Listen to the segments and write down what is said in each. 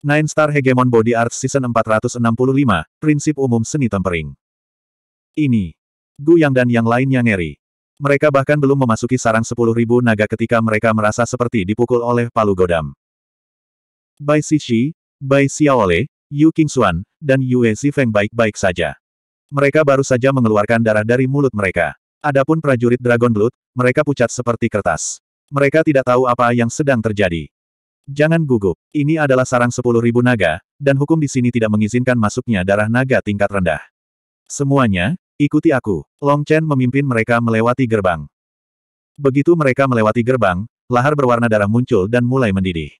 Nine Star Hegemon Body Art Season 465, Prinsip Umum Seni Tempering. Ini. Gu Yang dan yang lainnya ngeri. Mereka bahkan belum memasuki sarang 10.000 naga ketika mereka merasa seperti dipukul oleh palu godam. Bai Xixi, Bai Xiaole, Yu Qingxuan, dan Yue Zifeng baik-baik saja. Mereka baru saja mengeluarkan darah dari mulut mereka. Adapun prajurit Dragon Blood, mereka pucat seperti kertas. Mereka tidak tahu apa yang sedang terjadi. Jangan gugup. Ini adalah sarang sepuluh ribu naga, dan hukum di sini tidak mengizinkan masuknya darah naga tingkat rendah. Semuanya, ikuti aku. Long Chen memimpin mereka melewati gerbang. Begitu mereka melewati gerbang, lahar berwarna darah muncul dan mulai mendidih.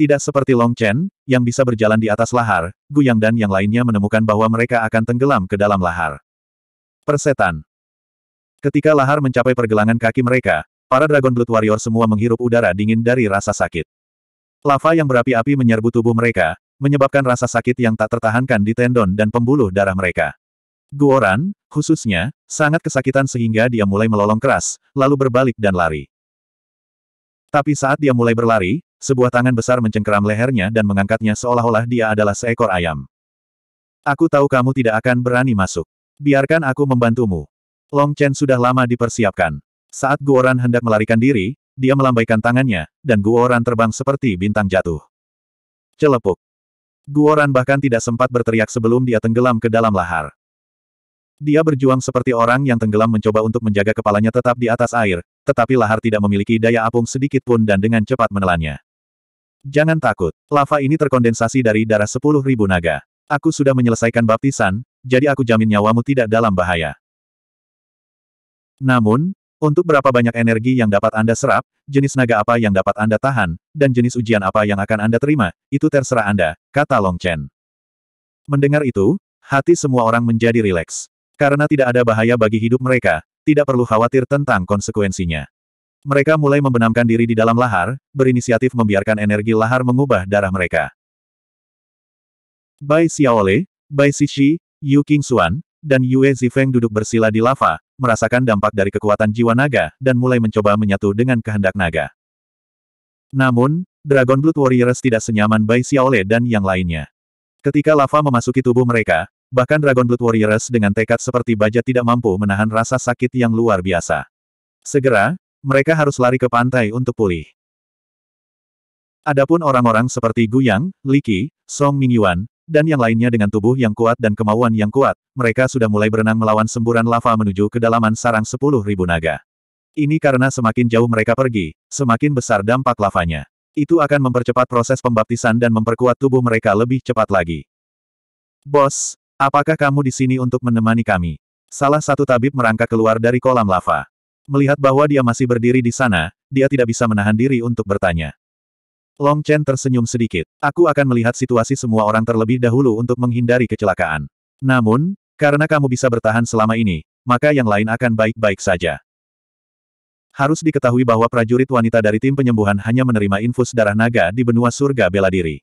Tidak seperti Long Chen, yang bisa berjalan di atas lahar, Gu Yang dan yang lainnya menemukan bahwa mereka akan tenggelam ke dalam lahar. Persetan. Ketika lahar mencapai pergelangan kaki mereka, para Dragon Blood Warrior semua menghirup udara dingin dari rasa sakit. Lava yang berapi-api menyerbu tubuh mereka, menyebabkan rasa sakit yang tak tertahankan di tendon dan pembuluh darah mereka. Guoran, khususnya, sangat kesakitan sehingga dia mulai melolong keras, lalu berbalik dan lari. Tapi saat dia mulai berlari, sebuah tangan besar mencengkeram lehernya dan mengangkatnya seolah-olah dia adalah seekor ayam. Aku tahu kamu tidak akan berani masuk. Biarkan aku membantumu. Long Chen sudah lama dipersiapkan. Saat Guoran hendak melarikan diri, dia melambaikan tangannya, dan Guoran terbang seperti bintang jatuh. Celepuk. Guoran bahkan tidak sempat berteriak sebelum dia tenggelam ke dalam lahar. Dia berjuang seperti orang yang tenggelam mencoba untuk menjaga kepalanya tetap di atas air, tetapi lahar tidak memiliki daya apung sedikit pun dan dengan cepat menelannya. Jangan takut, lava ini terkondensasi dari darah sepuluh ribu naga. Aku sudah menyelesaikan baptisan, jadi aku jamin nyawamu tidak dalam bahaya. Namun, untuk berapa banyak energi yang dapat Anda serap, jenis naga apa yang dapat Anda tahan, dan jenis ujian apa yang akan Anda terima, itu terserah Anda, kata Long Chen. Mendengar itu, hati semua orang menjadi rileks. Karena tidak ada bahaya bagi hidup mereka, tidak perlu khawatir tentang konsekuensinya. Mereka mulai membenamkan diri di dalam lahar, berinisiatif membiarkan energi lahar mengubah darah mereka. Bai Xiaole, Bai Xixi, Yu Qingxuan, dan Yue Zifeng duduk bersila di lava, merasakan dampak dari kekuatan jiwa naga, dan mulai mencoba menyatu dengan kehendak naga. Namun, Dragon Blood Warriors tidak senyaman Bai Xiaole dan yang lainnya. Ketika lava memasuki tubuh mereka, bahkan Dragon Blood Warriors dengan tekad seperti baja tidak mampu menahan rasa sakit yang luar biasa. Segera, mereka harus lari ke pantai untuk pulih. Adapun orang-orang seperti Gu Yang, Li Qi, Song Mingyuan, dan yang lainnya dengan tubuh yang kuat dan kemauan yang kuat, mereka sudah mulai berenang melawan semburan lava menuju kedalaman sarang sepuluh ribu naga. Ini karena semakin jauh mereka pergi, semakin besar dampak lavanya. Itu akan mempercepat proses pembaptisan dan memperkuat tubuh mereka lebih cepat lagi. Bos, apakah kamu di sini untuk menemani kami? Salah satu tabib merangkak keluar dari kolam lava. Melihat bahwa dia masih berdiri di sana, dia tidak bisa menahan diri untuk bertanya. Long Chen tersenyum sedikit. Aku akan melihat situasi semua orang terlebih dahulu untuk menghindari kecelakaan. Namun, karena kamu bisa bertahan selama ini, maka yang lain akan baik-baik saja. Harus diketahui bahwa prajurit wanita dari tim penyembuhan hanya menerima infus darah naga di benua surga bela diri.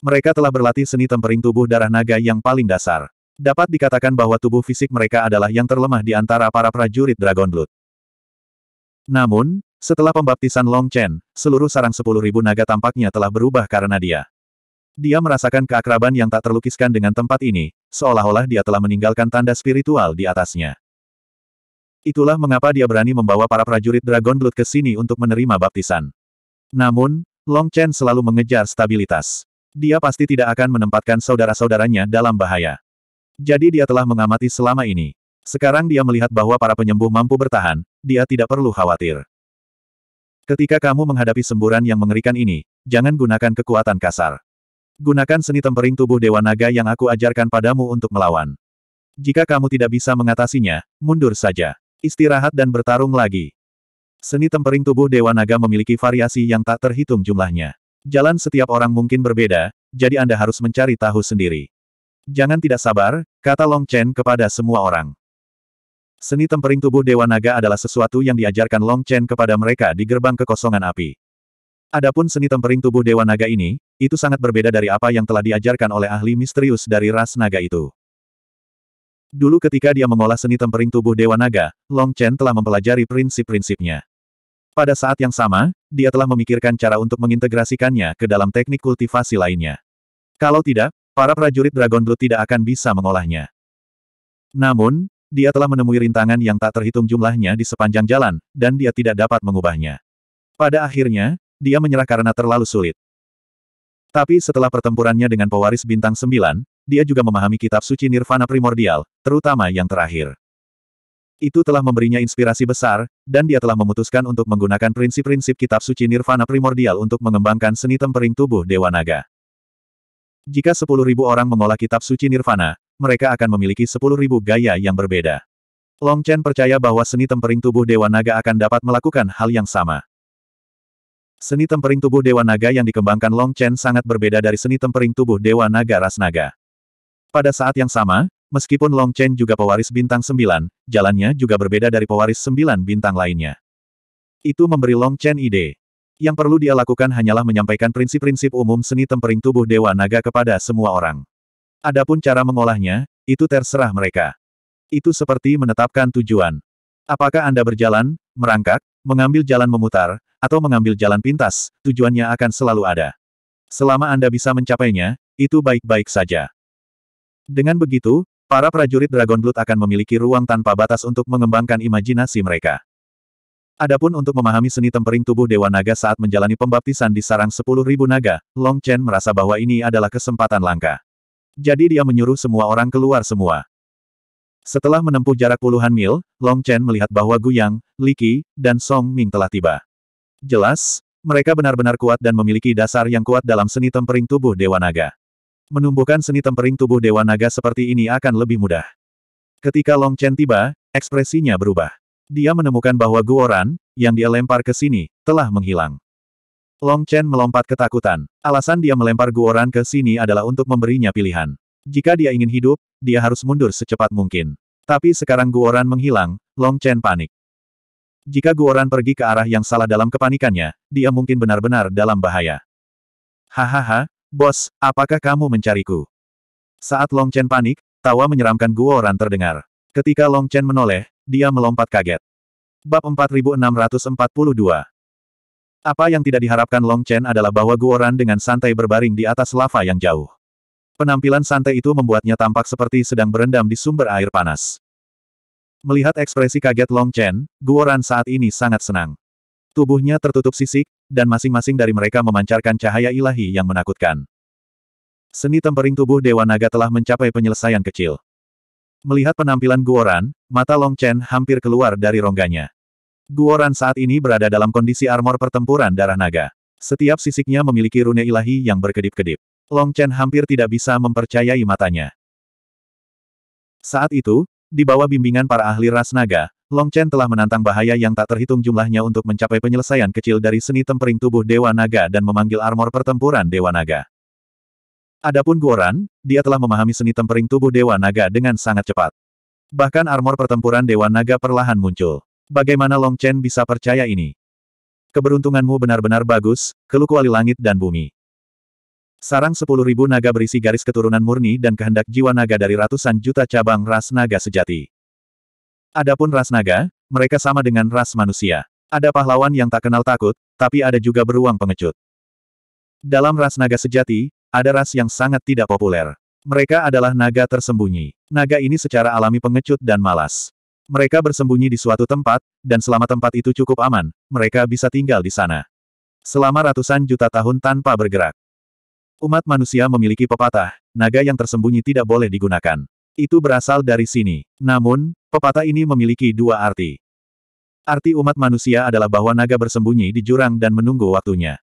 Mereka telah berlatih seni tempering tubuh darah naga yang paling dasar. Dapat dikatakan bahwa tubuh fisik mereka adalah yang terlemah di antara para prajurit Dragon Blood. Namun, setelah pembaptisan Long Chen, seluruh sarang sepuluh ribu naga tampaknya telah berubah karena dia. Dia merasakan keakraban yang tak terlukiskan dengan tempat ini, seolah-olah dia telah meninggalkan tanda spiritual di atasnya. Itulah mengapa dia berani membawa para prajurit Dragon Blood ke sini untuk menerima baptisan. Namun, Long Chen selalu mengejar stabilitas. Dia pasti tidak akan menempatkan saudara-saudaranya dalam bahaya. Jadi dia telah mengamati selama ini. Sekarang dia melihat bahwa para penyembuh mampu bertahan, dia tidak perlu khawatir. Ketika kamu menghadapi semburan yang mengerikan ini, jangan gunakan kekuatan kasar. Gunakan seni tempering tubuh Dewa Naga yang aku ajarkan padamu untuk melawan. Jika kamu tidak bisa mengatasinya, mundur saja. Istirahat dan bertarung lagi. Seni tempering tubuh Dewa Naga memiliki variasi yang tak terhitung jumlahnya. Jalan setiap orang mungkin berbeda, jadi Anda harus mencari tahu sendiri. Jangan tidak sabar, kata Long Chen kepada semua orang. Seni tempering tubuh Dewa Naga adalah sesuatu yang diajarkan Long Chen kepada mereka di gerbang kekosongan api. Adapun seni tempering tubuh Dewa Naga ini, itu sangat berbeda dari apa yang telah diajarkan oleh ahli misterius dari ras naga itu. Dulu ketika dia mengolah seni tempering tubuh Dewa Naga, Long Chen telah mempelajari prinsip-prinsipnya. Pada saat yang sama, dia telah memikirkan cara untuk mengintegrasikannya ke dalam teknik kultivasi lainnya. Kalau tidak, para prajurit Dragon Blood tidak akan bisa mengolahnya. Namun, dia telah menemui rintangan yang tak terhitung jumlahnya di sepanjang jalan, dan dia tidak dapat mengubahnya. Pada akhirnya, dia menyerah karena terlalu sulit. Tapi setelah pertempurannya dengan pewaris bintang sembilan, dia juga memahami kitab suci Nirvana primordial, terutama yang terakhir. Itu telah memberinya inspirasi besar, dan dia telah memutuskan untuk menggunakan prinsip-prinsip kitab suci Nirvana primordial untuk mengembangkan seni tempering tubuh Dewa Naga. Jika 10.000 orang mengolah kitab suci Nirvana, mereka akan memiliki 10.000 gaya yang berbeda. Long Chen percaya bahwa seni tempering tubuh Dewa Naga akan dapat melakukan hal yang sama. Seni tempering tubuh Dewa Naga yang dikembangkan Long Chen sangat berbeda dari seni tempering tubuh Dewa Naga Ras Naga. Pada saat yang sama, meskipun Long Chen juga pewaris bintang sembilan, jalannya juga berbeda dari pewaris sembilan bintang lainnya. Itu memberi Long Chen ide. Yang perlu dia lakukan hanyalah menyampaikan prinsip-prinsip umum seni tempering tubuh Dewa Naga kepada semua orang. Adapun cara mengolahnya, itu terserah mereka. Itu seperti menetapkan tujuan. Apakah Anda berjalan, merangkak, mengambil jalan memutar, atau mengambil jalan pintas, tujuannya akan selalu ada. Selama Anda bisa mencapainya, itu baik-baik saja. Dengan begitu, para prajurit Dragon Blood akan memiliki ruang tanpa batas untuk mengembangkan imajinasi mereka. Adapun untuk memahami seni tempering tubuh Dewa Naga saat menjalani pembaptisan di sarang 10.000 naga, Long Chen merasa bahwa ini adalah kesempatan langka. Jadi dia menyuruh semua orang keluar semua. Setelah menempuh jarak puluhan mil, Long Chen melihat bahwa Gu Yang, Li Qi, dan Song Ming telah tiba. Jelas, mereka benar-benar kuat dan memiliki dasar yang kuat dalam seni tempering tubuh Dewa Naga. Menumbuhkan seni tempering tubuh Dewa Naga seperti ini akan lebih mudah. Ketika Long Chen tiba, ekspresinya berubah. Dia menemukan bahwa guoran, yang dia lempar ke sini, telah menghilang. Long Chen melompat ketakutan. Alasan dia melempar Guoran ke sini adalah untuk memberinya pilihan. Jika dia ingin hidup, dia harus mundur secepat mungkin. Tapi sekarang Guoran menghilang, Long Chen panik. Jika Guoran pergi ke arah yang salah dalam kepanikannya, dia mungkin benar-benar dalam bahaya. Hahaha, bos, apakah kamu mencariku? Saat Long Chen panik, tawa menyeramkan Guoran terdengar. Ketika Long Chen menoleh, dia melompat kaget. Bab 4642 apa yang tidak diharapkan Long Chen adalah bahwa Guoran dengan santai berbaring di atas lava yang jauh. Penampilan santai itu membuatnya tampak seperti sedang berendam di sumber air panas. Melihat ekspresi kaget Long Chen, Guoran saat ini sangat senang. Tubuhnya tertutup sisik, dan masing-masing dari mereka memancarkan cahaya ilahi yang menakutkan. Seni tempering tubuh Dewa Naga telah mencapai penyelesaian kecil. Melihat penampilan Guoran, mata Long Chen hampir keluar dari rongganya. Guoran saat ini berada dalam kondisi armor pertempuran darah naga. Setiap sisiknya memiliki rune ilahi yang berkedip-kedip. Long Chen hampir tidak bisa mempercayai matanya. Saat itu, di bawah bimbingan para ahli ras naga, Long Chen telah menantang bahaya yang tak terhitung jumlahnya untuk mencapai penyelesaian kecil dari seni tempering tubuh Dewa Naga dan memanggil armor pertempuran Dewa Naga. Adapun Guoran, dia telah memahami seni tempering tubuh Dewa Naga dengan sangat cepat. Bahkan armor pertempuran Dewa Naga perlahan muncul. Bagaimana Long Chen bisa percaya ini? Keberuntunganmu benar-benar bagus, kelukuali langit dan bumi. Sarang sepuluh ribu naga berisi garis keturunan murni dan kehendak jiwa naga dari ratusan juta cabang ras naga sejati. Adapun ras naga, mereka sama dengan ras manusia. Ada pahlawan yang tak kenal takut, tapi ada juga beruang pengecut. Dalam ras naga sejati, ada ras yang sangat tidak populer. Mereka adalah naga tersembunyi. Naga ini secara alami pengecut dan malas. Mereka bersembunyi di suatu tempat, dan selama tempat itu cukup aman, mereka bisa tinggal di sana. Selama ratusan juta tahun tanpa bergerak. Umat manusia memiliki pepatah, naga yang tersembunyi tidak boleh digunakan. Itu berasal dari sini. Namun, pepatah ini memiliki dua arti. Arti umat manusia adalah bahwa naga bersembunyi di jurang dan menunggu waktunya.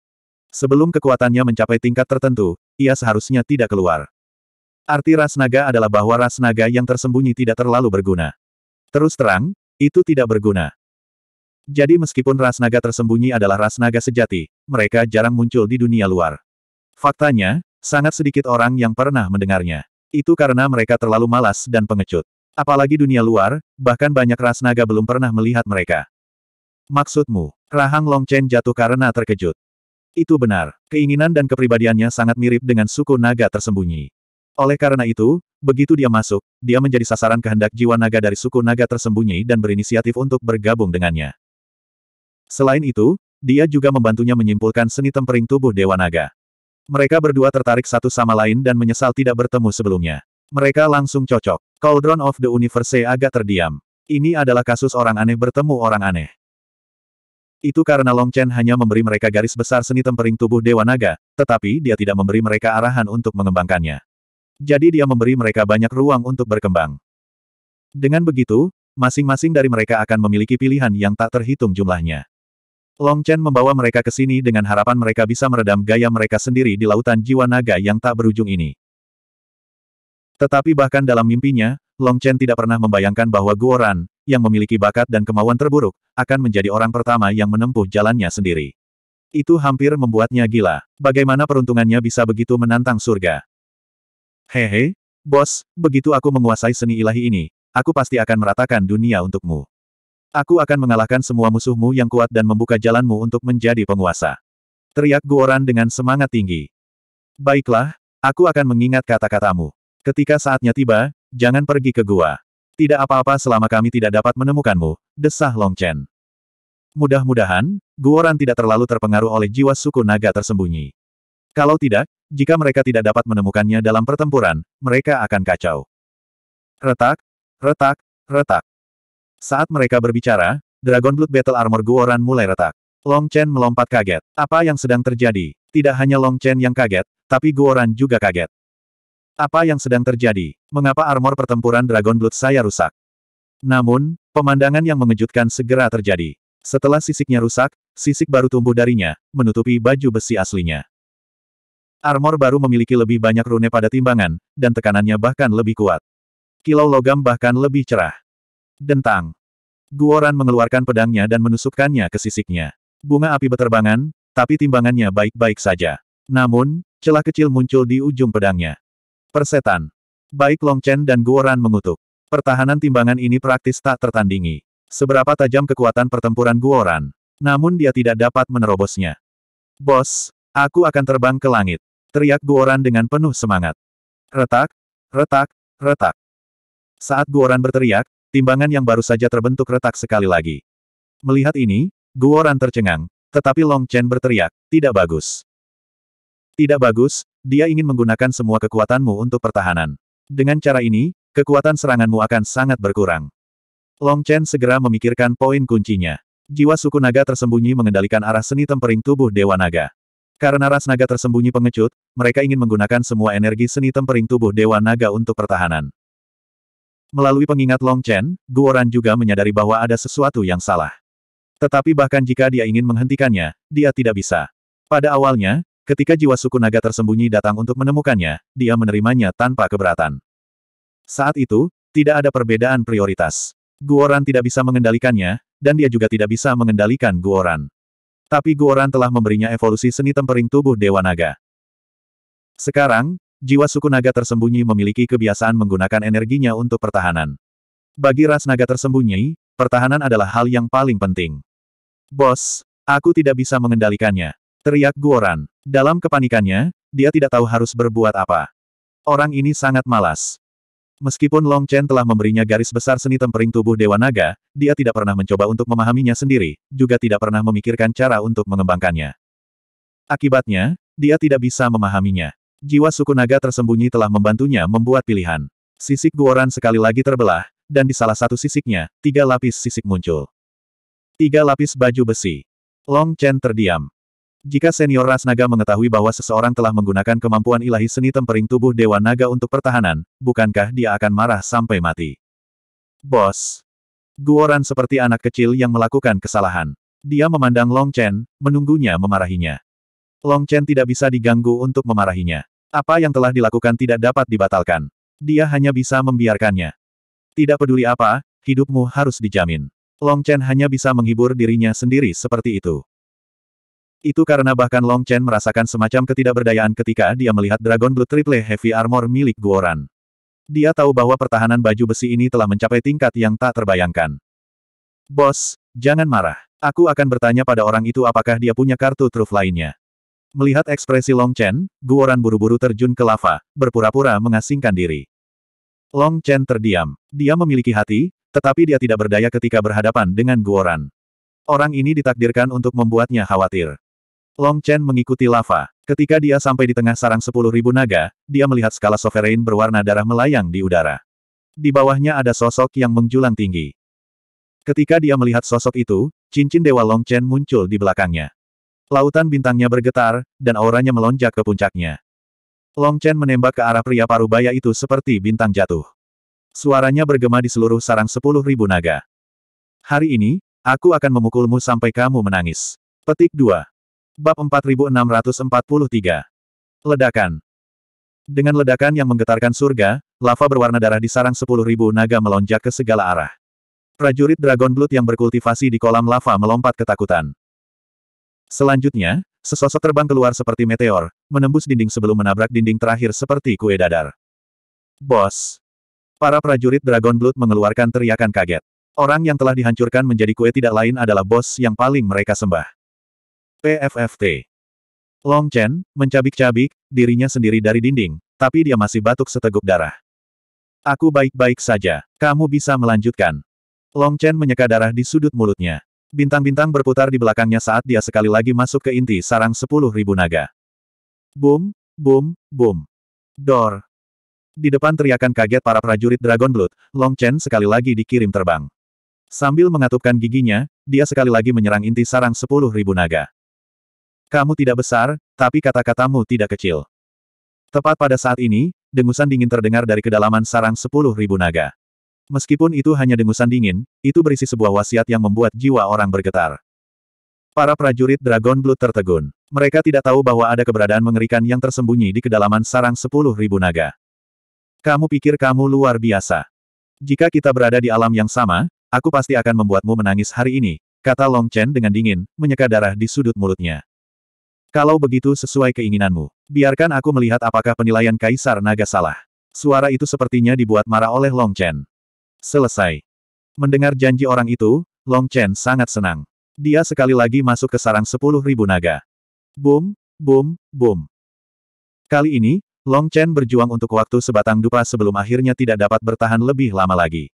Sebelum kekuatannya mencapai tingkat tertentu, ia seharusnya tidak keluar. Arti ras naga adalah bahwa ras naga yang tersembunyi tidak terlalu berguna. Terus terang, itu tidak berguna. Jadi meskipun ras naga tersembunyi adalah ras naga sejati, mereka jarang muncul di dunia luar. Faktanya, sangat sedikit orang yang pernah mendengarnya. Itu karena mereka terlalu malas dan pengecut. Apalagi dunia luar, bahkan banyak ras naga belum pernah melihat mereka. Maksudmu, Rahang Longchen jatuh karena terkejut. Itu benar, keinginan dan kepribadiannya sangat mirip dengan suku naga tersembunyi. Oleh karena itu, begitu dia masuk, dia menjadi sasaran kehendak jiwa naga dari suku naga tersembunyi dan berinisiatif untuk bergabung dengannya. Selain itu, dia juga membantunya menyimpulkan seni tempering tubuh Dewa Naga. Mereka berdua tertarik satu sama lain dan menyesal tidak bertemu sebelumnya. Mereka langsung cocok. Cauldron of the Universe agak terdiam. Ini adalah kasus orang aneh bertemu orang aneh. Itu karena Long Chen hanya memberi mereka garis besar seni tempering tubuh Dewa Naga, tetapi dia tidak memberi mereka arahan untuk mengembangkannya jadi dia memberi mereka banyak ruang untuk berkembang. Dengan begitu, masing-masing dari mereka akan memiliki pilihan yang tak terhitung jumlahnya. Long Chen membawa mereka ke sini dengan harapan mereka bisa meredam gaya mereka sendiri di lautan jiwa naga yang tak berujung ini. Tetapi bahkan dalam mimpinya, Long Chen tidak pernah membayangkan bahwa Guoran, yang memiliki bakat dan kemauan terburuk, akan menjadi orang pertama yang menempuh jalannya sendiri. Itu hampir membuatnya gila. Bagaimana peruntungannya bisa begitu menantang surga? Hehe, bos, begitu aku menguasai seni ilahi ini, aku pasti akan meratakan dunia untukmu. Aku akan mengalahkan semua musuhmu yang kuat dan membuka jalanmu untuk menjadi penguasa. Teriak Guoran dengan semangat tinggi. Baiklah, aku akan mengingat kata-katamu. Ketika saatnya tiba, jangan pergi ke gua. Tidak apa-apa selama kami tidak dapat menemukanmu, desah Long Chen. Mudah-mudahan, Guoran tidak terlalu terpengaruh oleh jiwa suku naga tersembunyi. Kalau tidak, jika mereka tidak dapat menemukannya dalam pertempuran, mereka akan kacau. Retak, retak, retak. Saat mereka berbicara, Dragon Blood Battle Armor Guoran mulai retak. Long Chen melompat kaget. Apa yang sedang terjadi? Tidak hanya Long Chen yang kaget, tapi Guoran juga kaget. Apa yang sedang terjadi? Mengapa armor pertempuran Dragon Blood saya rusak? Namun, pemandangan yang mengejutkan segera terjadi. Setelah sisiknya rusak, sisik baru tumbuh darinya, menutupi baju besi aslinya. Armor baru memiliki lebih banyak rune pada timbangan, dan tekanannya bahkan lebih kuat. Kilau logam bahkan lebih cerah. Dentang. Guoran mengeluarkan pedangnya dan menusukkannya ke sisiknya. Bunga api beterbangan, tapi timbangannya baik-baik saja. Namun, celah kecil muncul di ujung pedangnya. Persetan. Baik Long Chen dan Guoran mengutuk. Pertahanan timbangan ini praktis tak tertandingi. Seberapa tajam kekuatan pertempuran Guoran. Namun dia tidak dapat menerobosnya. Bos, aku akan terbang ke langit. Teriak Guoran dengan penuh semangat. Retak, retak, retak. Saat Guoran berteriak, timbangan yang baru saja terbentuk retak sekali lagi. Melihat ini, Guoran tercengang, tetapi Long Chen berteriak, tidak bagus. Tidak bagus, dia ingin menggunakan semua kekuatanmu untuk pertahanan. Dengan cara ini, kekuatan seranganmu akan sangat berkurang. Long Chen segera memikirkan poin kuncinya. Jiwa suku naga tersembunyi mengendalikan arah seni tempering tubuh Dewa Naga. Karena ras naga tersembunyi pengecut, mereka ingin menggunakan semua energi seni tempering tubuh Dewa Naga untuk pertahanan. Melalui pengingat Long Chen, Guoran juga menyadari bahwa ada sesuatu yang salah. Tetapi bahkan jika dia ingin menghentikannya, dia tidak bisa. Pada awalnya, ketika jiwa suku naga tersembunyi datang untuk menemukannya, dia menerimanya tanpa keberatan. Saat itu, tidak ada perbedaan prioritas. Guoran tidak bisa mengendalikannya, dan dia juga tidak bisa mengendalikan Guoran. Tapi Guoran telah memberinya evolusi seni tempering tubuh Dewa Naga. Sekarang, jiwa suku naga tersembunyi memiliki kebiasaan menggunakan energinya untuk pertahanan. Bagi ras naga tersembunyi, pertahanan adalah hal yang paling penting. Bos, aku tidak bisa mengendalikannya. Teriak Guoran. Dalam kepanikannya, dia tidak tahu harus berbuat apa. Orang ini sangat malas. Meskipun Long Chen telah memberinya garis besar seni tempering tubuh Dewa Naga, dia tidak pernah mencoba untuk memahaminya sendiri, juga tidak pernah memikirkan cara untuk mengembangkannya. Akibatnya, dia tidak bisa memahaminya. Jiwa suku naga tersembunyi telah membantunya membuat pilihan. Sisik guoran sekali lagi terbelah, dan di salah satu sisiknya, tiga lapis sisik muncul. Tiga lapis baju besi. Long Chen terdiam. Jika senior ras naga mengetahui bahwa seseorang telah menggunakan kemampuan ilahi seni tempering tubuh Dewa Naga untuk pertahanan, bukankah dia akan marah sampai mati? Bos. Guoran seperti anak kecil yang melakukan kesalahan. Dia memandang Long Chen, menunggunya memarahinya. Long Chen tidak bisa diganggu untuk memarahinya. Apa yang telah dilakukan tidak dapat dibatalkan. Dia hanya bisa membiarkannya. Tidak peduli apa, hidupmu harus dijamin. Long Chen hanya bisa menghibur dirinya sendiri seperti itu. Itu karena bahkan Long Chen merasakan semacam ketidakberdayaan ketika dia melihat Dragon Blood Triple Heavy Armor milik Guoran. Dia tahu bahwa pertahanan baju besi ini telah mencapai tingkat yang tak terbayangkan. Bos, jangan marah. Aku akan bertanya pada orang itu apakah dia punya kartu truf lainnya. Melihat ekspresi Long Chen, Guoran buru-buru terjun ke lava, berpura-pura mengasingkan diri. Long Chen terdiam. Dia memiliki hati, tetapi dia tidak berdaya ketika berhadapan dengan Guoran. Orang ini ditakdirkan untuk membuatnya khawatir. Long Chen mengikuti lava. Ketika dia sampai di tengah sarang sepuluh ribu naga, dia melihat skala sovereign berwarna darah melayang di udara. Di bawahnya ada sosok yang menjulang tinggi. Ketika dia melihat sosok itu, cincin Dewa Long Chen muncul di belakangnya. Lautan bintangnya bergetar, dan auranya melonjak ke puncaknya. Long Chen menembak ke arah pria parubaya itu seperti bintang jatuh. Suaranya bergema di seluruh sarang sepuluh ribu naga. Hari ini, aku akan memukulmu sampai kamu menangis. Petik 2. Bab 4643. Ledakan. Dengan ledakan yang menggetarkan surga, lava berwarna darah di sarang 10.000 naga melonjak ke segala arah. Prajurit Dragon Blood yang berkultivasi di kolam lava melompat ketakutan. Selanjutnya, sesosok terbang keluar seperti meteor, menembus dinding sebelum menabrak dinding terakhir seperti kue dadar. Bos! Para prajurit Dragon Blood mengeluarkan teriakan kaget. Orang yang telah dihancurkan menjadi kue tidak lain adalah bos yang paling mereka sembah. PFFT. Long Chen, mencabik-cabik, dirinya sendiri dari dinding, tapi dia masih batuk seteguk darah. Aku baik-baik saja, kamu bisa melanjutkan. Long Chen menyeka darah di sudut mulutnya. Bintang-bintang berputar di belakangnya saat dia sekali lagi masuk ke inti sarang sepuluh ribu naga. Boom, boom, boom. Dor. Di depan teriakan kaget para prajurit Dragon Blood, Long Chen sekali lagi dikirim terbang. Sambil mengatupkan giginya, dia sekali lagi menyerang inti sarang sepuluh ribu naga. Kamu tidak besar, tapi kata-katamu tidak kecil. Tepat pada saat ini, dengusan dingin terdengar dari kedalaman sarang sepuluh ribu naga. Meskipun itu hanya dengusan dingin, itu berisi sebuah wasiat yang membuat jiwa orang bergetar. Para prajurit Dragon Blood tertegun. Mereka tidak tahu bahwa ada keberadaan mengerikan yang tersembunyi di kedalaman sarang sepuluh ribu naga. Kamu pikir kamu luar biasa. Jika kita berada di alam yang sama, aku pasti akan membuatmu menangis hari ini, kata Long Chen dengan dingin, menyeka darah di sudut mulutnya. Kalau begitu sesuai keinginanmu, biarkan aku melihat apakah penilaian Kaisar Naga salah. Suara itu sepertinya dibuat marah oleh Long Chen. Selesai. Mendengar janji orang itu, Long Chen sangat senang. Dia sekali lagi masuk ke sarang sepuluh ribu naga. Boom, boom, boom. Kali ini, Long Chen berjuang untuk waktu sebatang dupa sebelum akhirnya tidak dapat bertahan lebih lama lagi.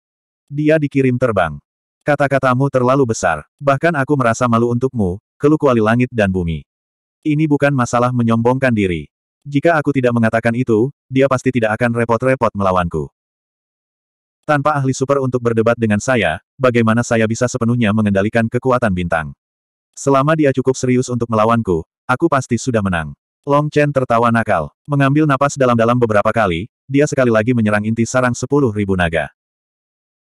Dia dikirim terbang. Kata-katamu terlalu besar, bahkan aku merasa malu untukmu, keluh kuali langit dan bumi. Ini bukan masalah menyombongkan diri. Jika aku tidak mengatakan itu, dia pasti tidak akan repot-repot melawanku. Tanpa ahli super untuk berdebat dengan saya, bagaimana saya bisa sepenuhnya mengendalikan kekuatan bintang? Selama dia cukup serius untuk melawanku, aku pasti sudah menang. Long Chen tertawa nakal. Mengambil napas dalam-dalam beberapa kali, dia sekali lagi menyerang inti sarang sepuluh ribu naga.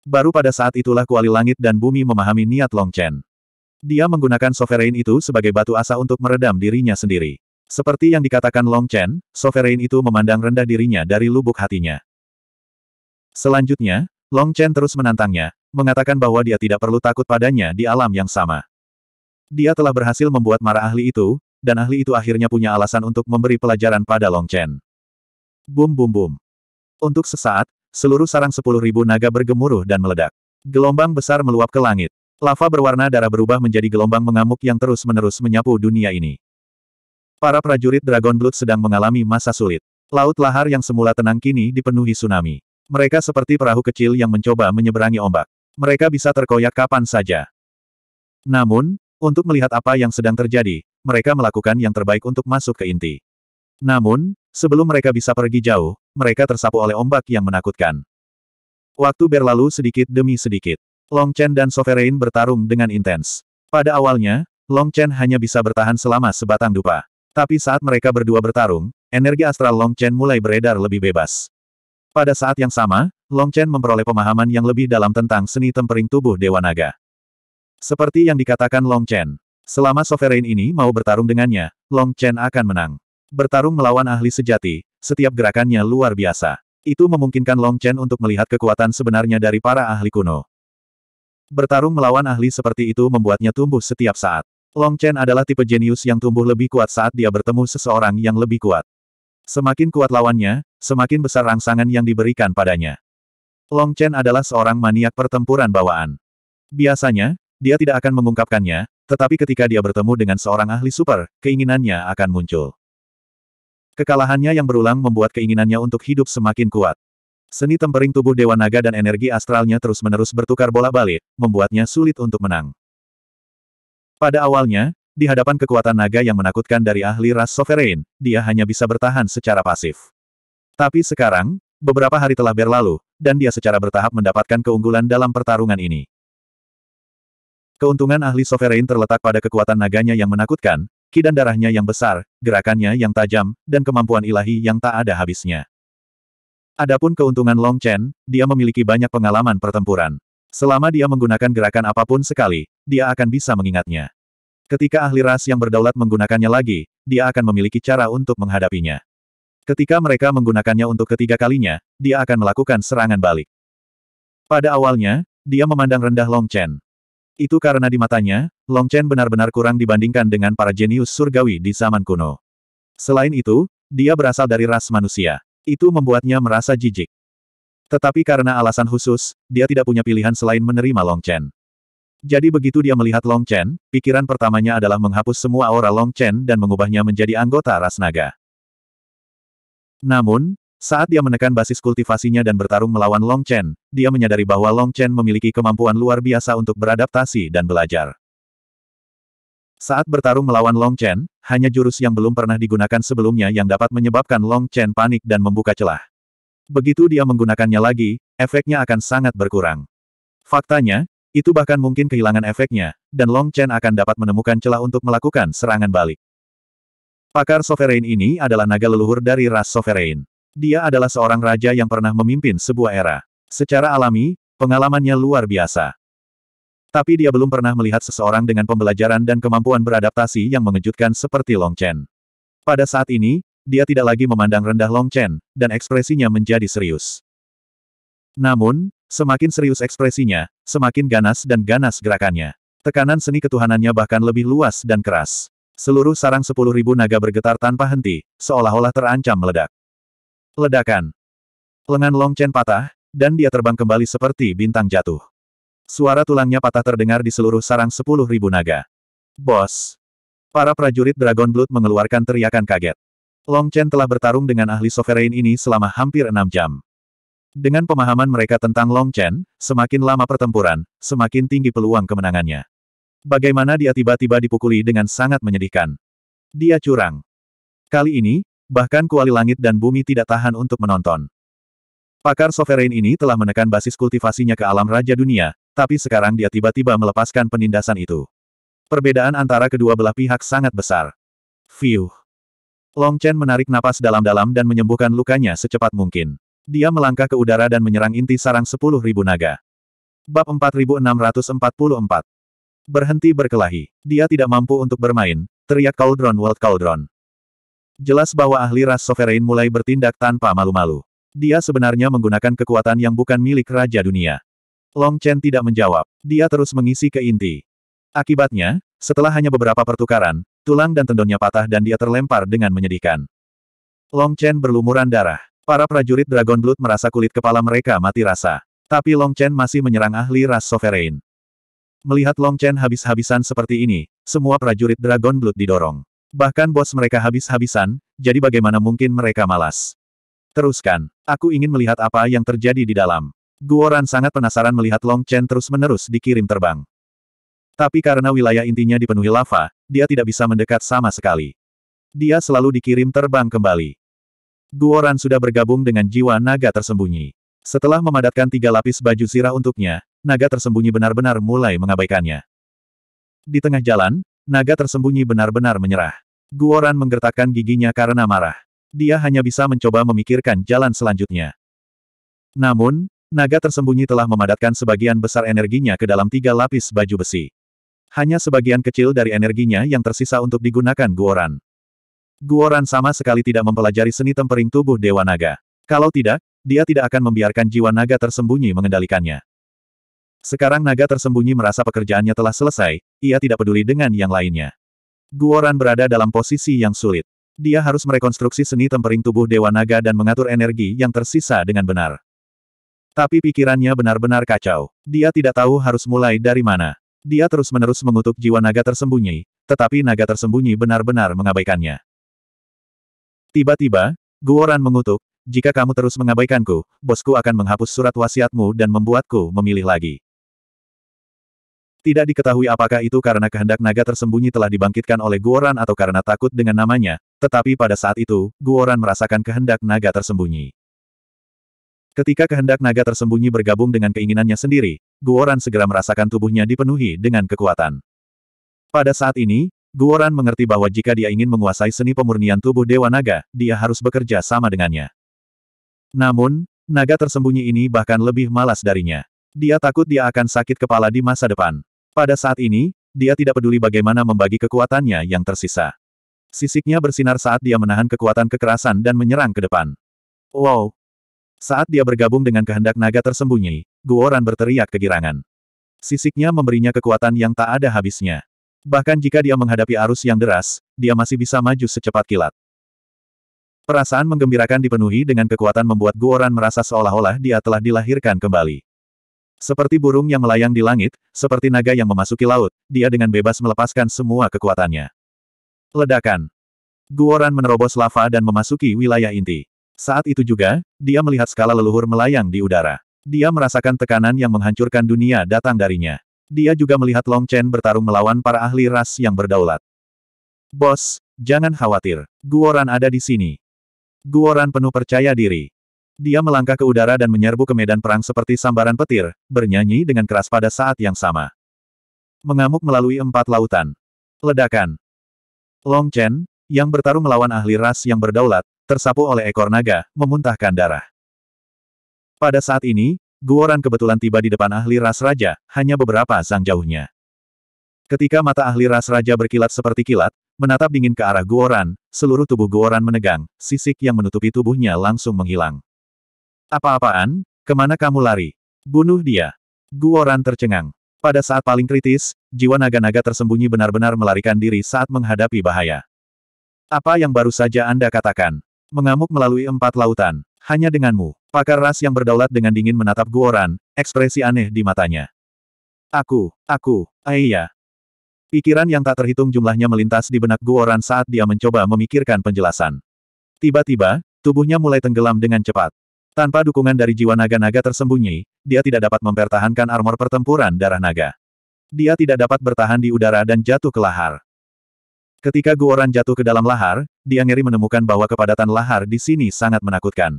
Baru pada saat itulah kuali langit dan bumi memahami niat Long Chen. Dia menggunakan Sovereign itu sebagai batu asa untuk meredam dirinya sendiri. Seperti yang dikatakan Long Chen, Sovereign itu memandang rendah dirinya dari lubuk hatinya. Selanjutnya, Long Chen terus menantangnya, mengatakan bahwa dia tidak perlu takut padanya di alam yang sama. Dia telah berhasil membuat marah ahli itu, dan ahli itu akhirnya punya alasan untuk memberi pelajaran pada Long Chen. Bum bum bum. Untuk sesaat, seluruh sarang sepuluh ribu naga bergemuruh dan meledak. Gelombang besar meluap ke langit. Lava berwarna darah berubah menjadi gelombang mengamuk yang terus-menerus menyapu dunia ini. Para prajurit Dragon Blood sedang mengalami masa sulit. Laut lahar yang semula tenang kini dipenuhi tsunami. Mereka seperti perahu kecil yang mencoba menyeberangi ombak. Mereka bisa terkoyak kapan saja. Namun, untuk melihat apa yang sedang terjadi, mereka melakukan yang terbaik untuk masuk ke inti. Namun, sebelum mereka bisa pergi jauh, mereka tersapu oleh ombak yang menakutkan. Waktu berlalu sedikit demi sedikit. Long Chen dan Sovereign bertarung dengan intens. Pada awalnya, Long Chen hanya bisa bertahan selama sebatang dupa. Tapi saat mereka berdua bertarung, energi astral Long Chen mulai beredar lebih bebas. Pada saat yang sama, Long Chen memperoleh pemahaman yang lebih dalam tentang seni tempering tubuh Dewa Naga. Seperti yang dikatakan Long Chen, selama Sovereign ini mau bertarung dengannya, Long Chen akan menang. Bertarung melawan ahli sejati, setiap gerakannya luar biasa. Itu memungkinkan Long Chen untuk melihat kekuatan sebenarnya dari para ahli kuno. Bertarung melawan ahli seperti itu membuatnya tumbuh setiap saat. Long Chen adalah tipe jenius yang tumbuh lebih kuat saat dia bertemu seseorang yang lebih kuat. Semakin kuat lawannya, semakin besar rangsangan yang diberikan padanya. Long Chen adalah seorang maniak pertempuran bawaan. Biasanya, dia tidak akan mengungkapkannya, tetapi ketika dia bertemu dengan seorang ahli super, keinginannya akan muncul. Kekalahannya yang berulang membuat keinginannya untuk hidup semakin kuat. Seni tempering tubuh Dewa Naga dan energi astralnya terus-menerus bertukar bola balik membuatnya sulit untuk menang. Pada awalnya, di hadapan kekuatan naga yang menakutkan dari ahli ras sovereign, dia hanya bisa bertahan secara pasif. Tapi sekarang, beberapa hari telah berlalu, dan dia secara bertahap mendapatkan keunggulan dalam pertarungan ini. Keuntungan ahli sovereign terletak pada kekuatan naganya yang menakutkan, kidan darahnya yang besar, gerakannya yang tajam, dan kemampuan ilahi yang tak ada habisnya. Adapun keuntungan Long Chen, dia memiliki banyak pengalaman pertempuran. Selama dia menggunakan gerakan apapun sekali, dia akan bisa mengingatnya. Ketika ahli ras yang berdaulat menggunakannya lagi, dia akan memiliki cara untuk menghadapinya. Ketika mereka menggunakannya untuk ketiga kalinya, dia akan melakukan serangan balik. Pada awalnya, dia memandang rendah Long Chen. Itu karena di matanya, Long Chen benar-benar kurang dibandingkan dengan para jenius surgawi di zaman kuno. Selain itu, dia berasal dari ras manusia. Itu membuatnya merasa jijik. Tetapi karena alasan khusus, dia tidak punya pilihan selain menerima Long Chen. Jadi begitu dia melihat Long Chen, pikiran pertamanya adalah menghapus semua aura Long Chen dan mengubahnya menjadi anggota ras naga. Namun, saat dia menekan basis kultivasinya dan bertarung melawan Long Chen, dia menyadari bahwa Long Chen memiliki kemampuan luar biasa untuk beradaptasi dan belajar. Saat bertarung melawan Long Chen, hanya jurus yang belum pernah digunakan sebelumnya yang dapat menyebabkan Long Chen panik dan membuka celah. Begitu dia menggunakannya lagi, efeknya akan sangat berkurang. Faktanya, itu bahkan mungkin kehilangan efeknya, dan Long Chen akan dapat menemukan celah untuk melakukan serangan balik. Pakar Sovereign ini adalah naga leluhur dari ras Sovereign. Dia adalah seorang raja yang pernah memimpin sebuah era. Secara alami, pengalamannya luar biasa. Tapi dia belum pernah melihat seseorang dengan pembelajaran dan kemampuan beradaptasi yang mengejutkan seperti Long Chen. Pada saat ini, dia tidak lagi memandang rendah Long Chen, dan ekspresinya menjadi serius. Namun, semakin serius ekspresinya, semakin ganas dan ganas gerakannya. Tekanan seni ketuhanannya bahkan lebih luas dan keras. Seluruh sarang sepuluh ribu naga bergetar tanpa henti, seolah-olah terancam meledak. Ledakan. Lengan Long Chen patah, dan dia terbang kembali seperti bintang jatuh. Suara tulangnya patah terdengar di seluruh sarang sepuluh ribu naga. Bos! Para prajurit Dragon Blood mengeluarkan teriakan kaget. Long Chen telah bertarung dengan ahli sovereign ini selama hampir enam jam. Dengan pemahaman mereka tentang Long Chen, semakin lama pertempuran, semakin tinggi peluang kemenangannya. Bagaimana dia tiba-tiba dipukuli dengan sangat menyedihkan. Dia curang. Kali ini, bahkan kuali langit dan bumi tidak tahan untuk menonton. Pakar Sovereign ini telah menekan basis kultivasinya ke alam Raja Dunia, tapi sekarang dia tiba-tiba melepaskan penindasan itu. Perbedaan antara kedua belah pihak sangat besar. Fiuh. Long Chen menarik napas dalam-dalam dan menyembuhkan lukanya secepat mungkin. Dia melangkah ke udara dan menyerang inti sarang 10.000 naga. Bab 4644. Berhenti berkelahi. Dia tidak mampu untuk bermain, teriak Cauldron World Cauldron. Jelas bahwa ahli ras sovereign mulai bertindak tanpa malu-malu. Dia sebenarnya menggunakan kekuatan yang bukan milik Raja Dunia. Long Chen tidak menjawab. Dia terus mengisi ke inti. Akibatnya, setelah hanya beberapa pertukaran, tulang dan tendonnya patah dan dia terlempar dengan menyedihkan. Long Chen berlumuran darah. Para prajurit Dragon Blood merasa kulit kepala mereka mati rasa. Tapi Long Chen masih menyerang ahli ras sovereign. Melihat Long Chen habis-habisan seperti ini, semua prajurit Dragon Blood didorong. Bahkan bos mereka habis-habisan, jadi bagaimana mungkin mereka malas. Teruskan. Aku ingin melihat apa yang terjadi di dalam. Guoran sangat penasaran melihat Long Chen terus-menerus dikirim terbang. Tapi karena wilayah intinya dipenuhi lava, dia tidak bisa mendekat sama sekali. Dia selalu dikirim terbang kembali. Guoran sudah bergabung dengan jiwa naga tersembunyi. Setelah memadatkan tiga lapis baju zirah untuknya, naga tersembunyi benar-benar mulai mengabaikannya. Di tengah jalan, naga tersembunyi benar-benar menyerah. Guoran menggertakkan giginya karena marah dia hanya bisa mencoba memikirkan jalan selanjutnya. Namun, naga tersembunyi telah memadatkan sebagian besar energinya ke dalam tiga lapis baju besi. Hanya sebagian kecil dari energinya yang tersisa untuk digunakan Guoran. Guoran sama sekali tidak mempelajari seni tempering tubuh Dewa Naga. Kalau tidak, dia tidak akan membiarkan jiwa naga tersembunyi mengendalikannya. Sekarang naga tersembunyi merasa pekerjaannya telah selesai, ia tidak peduli dengan yang lainnya. Guoran berada dalam posisi yang sulit. Dia harus merekonstruksi seni tempering tubuh Dewa Naga dan mengatur energi yang tersisa dengan benar. Tapi pikirannya benar-benar kacau. Dia tidak tahu harus mulai dari mana. Dia terus-menerus mengutuk jiwa naga tersembunyi, tetapi naga tersembunyi benar-benar mengabaikannya. Tiba-tiba, Guoran mengutuk, jika kamu terus mengabaikanku, bosku akan menghapus surat wasiatmu dan membuatku memilih lagi. Tidak diketahui apakah itu karena kehendak naga tersembunyi telah dibangkitkan oleh Guoran atau karena takut dengan namanya, tetapi pada saat itu, Guoran merasakan kehendak naga tersembunyi. Ketika kehendak naga tersembunyi bergabung dengan keinginannya sendiri, Guoran segera merasakan tubuhnya dipenuhi dengan kekuatan. Pada saat ini, Guoran mengerti bahwa jika dia ingin menguasai seni pemurnian tubuh Dewa Naga, dia harus bekerja sama dengannya. Namun, naga tersembunyi ini bahkan lebih malas darinya. Dia takut dia akan sakit kepala di masa depan. Pada saat ini, dia tidak peduli bagaimana membagi kekuatannya yang tersisa. Sisiknya bersinar saat dia menahan kekuatan kekerasan dan menyerang ke depan. Wow! Saat dia bergabung dengan kehendak naga tersembunyi, Guoran berteriak kegirangan. Sisiknya memberinya kekuatan yang tak ada habisnya. Bahkan jika dia menghadapi arus yang deras, dia masih bisa maju secepat kilat. Perasaan menggembirakan dipenuhi dengan kekuatan membuat Guoran merasa seolah-olah dia telah dilahirkan kembali. Seperti burung yang melayang di langit, seperti naga yang memasuki laut, dia dengan bebas melepaskan semua kekuatannya. Ledakan. Guoran menerobos lava dan memasuki wilayah inti. Saat itu juga, dia melihat skala leluhur melayang di udara. Dia merasakan tekanan yang menghancurkan dunia datang darinya. Dia juga melihat Long Chen bertarung melawan para ahli ras yang berdaulat. Bos, jangan khawatir. Guoran ada di sini. Guoran penuh percaya diri. Dia melangkah ke udara dan menyerbu ke medan perang seperti sambaran petir, bernyanyi dengan keras pada saat yang sama. Mengamuk melalui empat lautan. Ledakan. Long Chen, yang bertarung melawan ahli ras yang berdaulat, tersapu oleh ekor naga, memuntahkan darah. Pada saat ini, Guoran kebetulan tiba di depan ahli ras raja, hanya beberapa sang jauhnya. Ketika mata ahli ras raja berkilat seperti kilat, menatap dingin ke arah Guoran, seluruh tubuh Guoran menegang, sisik yang menutupi tubuhnya langsung menghilang. Apa-apaan? Kemana kamu lari? Bunuh dia. Guoran tercengang. Pada saat paling kritis, jiwa naga-naga tersembunyi benar-benar melarikan diri saat menghadapi bahaya. Apa yang baru saja Anda katakan? Mengamuk melalui empat lautan. Hanya denganmu. Pakar ras yang berdaulat dengan dingin menatap Guoran, ekspresi aneh di matanya. Aku, aku, ayah. Eh Pikiran yang tak terhitung jumlahnya melintas di benak Guoran saat dia mencoba memikirkan penjelasan. Tiba-tiba, tubuhnya mulai tenggelam dengan cepat. Tanpa dukungan dari jiwa naga-naga tersembunyi, dia tidak dapat mempertahankan armor pertempuran darah naga. Dia tidak dapat bertahan di udara dan jatuh ke lahar. Ketika Guoran jatuh ke dalam lahar, dia ngeri menemukan bahwa kepadatan lahar di sini sangat menakutkan.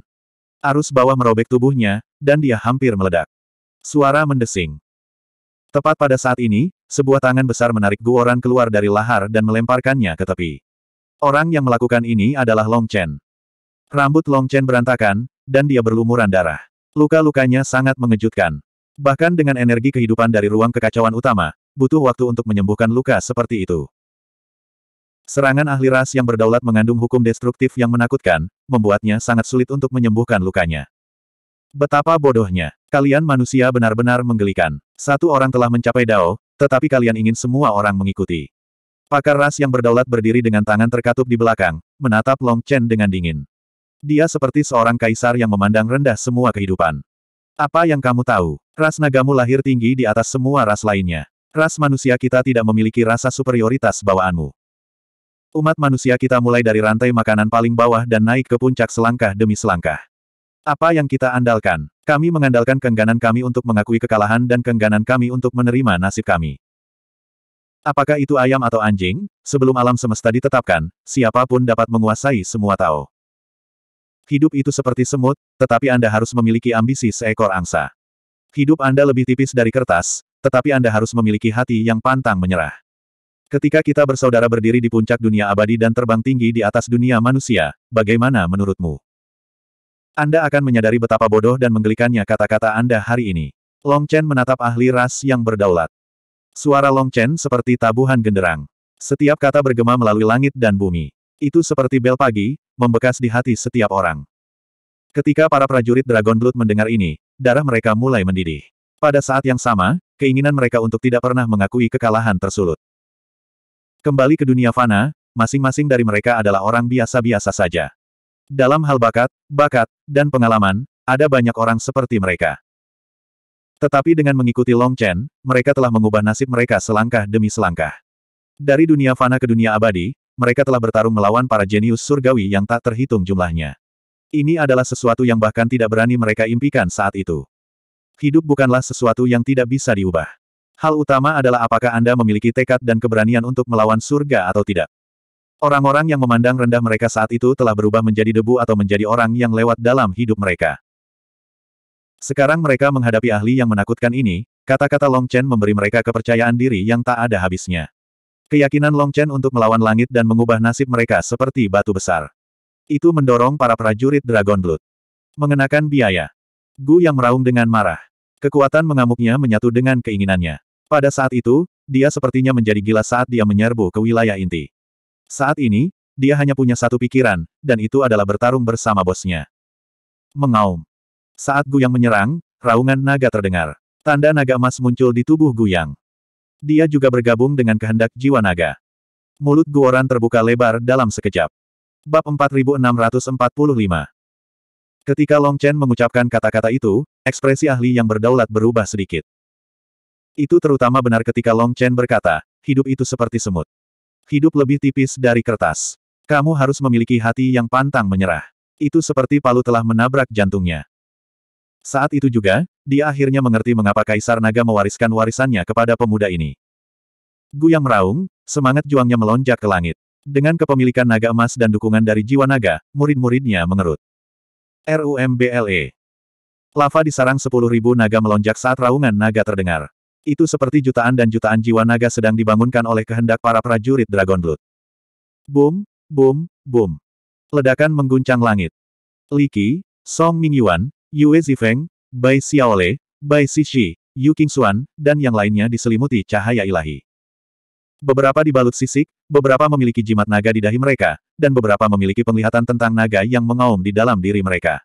Arus bawah merobek tubuhnya, dan dia hampir meledak. Suara mendesing. Tepat pada saat ini, sebuah tangan besar menarik Guoran keluar dari lahar dan melemparkannya ke tepi. Orang yang melakukan ini adalah Long Chen. Rambut Long Chen berantakan, dan dia berlumuran darah. Luka-lukanya sangat mengejutkan. Bahkan dengan energi kehidupan dari ruang kekacauan utama, butuh waktu untuk menyembuhkan luka seperti itu. Serangan ahli ras yang berdaulat mengandung hukum destruktif yang menakutkan, membuatnya sangat sulit untuk menyembuhkan lukanya. Betapa bodohnya. Kalian manusia benar-benar menggelikan. Satu orang telah mencapai Dao, tetapi kalian ingin semua orang mengikuti. Pakar ras yang berdaulat berdiri dengan tangan terkatup di belakang, menatap Long Chen dengan dingin. Dia seperti seorang kaisar yang memandang rendah semua kehidupan. Apa yang kamu tahu? Ras nagamu lahir tinggi di atas semua ras lainnya. Ras manusia kita tidak memiliki rasa superioritas bawaanmu. Umat manusia kita mulai dari rantai makanan paling bawah dan naik ke puncak selangkah demi selangkah. Apa yang kita andalkan? Kami mengandalkan keengganan kami untuk mengakui kekalahan dan keengganan kami untuk menerima nasib kami. Apakah itu ayam atau anjing? Sebelum alam semesta ditetapkan, siapapun dapat menguasai semua Tao. Hidup itu seperti semut, tetapi Anda harus memiliki ambisi seekor angsa. Hidup Anda lebih tipis dari kertas, tetapi Anda harus memiliki hati yang pantang menyerah. Ketika kita bersaudara berdiri di puncak dunia abadi dan terbang tinggi di atas dunia manusia, bagaimana menurutmu? Anda akan menyadari betapa bodoh dan menggelikannya kata-kata Anda hari ini. Long Chen menatap ahli ras yang berdaulat. Suara Long Chen seperti tabuhan genderang. Setiap kata bergema melalui langit dan bumi. Itu seperti bel pagi, membekas di hati setiap orang. Ketika para prajurit Dragon Blood mendengar ini, darah mereka mulai mendidih. Pada saat yang sama, keinginan mereka untuk tidak pernah mengakui kekalahan tersulut. Kembali ke dunia fana, masing-masing dari mereka adalah orang biasa-biasa saja. Dalam hal bakat, bakat, dan pengalaman, ada banyak orang seperti mereka. Tetapi dengan mengikuti Long Chen, mereka telah mengubah nasib mereka selangkah demi selangkah. Dari dunia fana ke dunia abadi, mereka telah bertarung melawan para jenius surgawi yang tak terhitung jumlahnya. Ini adalah sesuatu yang bahkan tidak berani mereka impikan saat itu. Hidup bukanlah sesuatu yang tidak bisa diubah. Hal utama adalah apakah Anda memiliki tekad dan keberanian untuk melawan surga atau tidak. Orang-orang yang memandang rendah mereka saat itu telah berubah menjadi debu atau menjadi orang yang lewat dalam hidup mereka. Sekarang mereka menghadapi ahli yang menakutkan ini, kata-kata Long Chen memberi mereka kepercayaan diri yang tak ada habisnya. Keyakinan Long Chen untuk melawan langit dan mengubah nasib mereka seperti batu besar. Itu mendorong para prajurit Dragon Blood. Mengenakan biaya. Gu yang meraung dengan marah. Kekuatan mengamuknya menyatu dengan keinginannya. Pada saat itu, dia sepertinya menjadi gila saat dia menyerbu ke wilayah inti. Saat ini, dia hanya punya satu pikiran, dan itu adalah bertarung bersama bosnya. Mengaum. Saat Gu yang menyerang, raungan naga terdengar. Tanda naga emas muncul di tubuh Gu yang dia juga bergabung dengan kehendak jiwa naga. Mulut Guoran terbuka lebar dalam sekejap. Bab 4645 Ketika Long Chen mengucapkan kata-kata itu, ekspresi ahli yang berdaulat berubah sedikit. Itu terutama benar ketika Long Chen berkata, hidup itu seperti semut. Hidup lebih tipis dari kertas. Kamu harus memiliki hati yang pantang menyerah. Itu seperti palu telah menabrak jantungnya. Saat itu juga, dia akhirnya mengerti mengapa Kaisar Naga mewariskan warisannya kepada pemuda ini. Guyang meraung, semangat juangnya melonjak ke langit. Dengan kepemilikan naga emas dan dukungan dari jiwa naga, murid-muridnya mengerut. RUMBLE Lava di sarang 10.000 naga melonjak saat raungan naga terdengar. Itu seperti jutaan dan jutaan jiwa naga sedang dibangunkan oleh kehendak para prajurit Dragon Blood. Boom, boom, boom. Ledakan mengguncang langit. Liki, Song Mingyuan, Yue Zifeng, Bai Xiaole, Bai Sisi, Yu Qingxuan, dan yang lainnya diselimuti cahaya ilahi. Beberapa dibalut sisik, beberapa memiliki jimat naga di dahi mereka, dan beberapa memiliki penglihatan tentang naga yang mengaum di dalam diri mereka.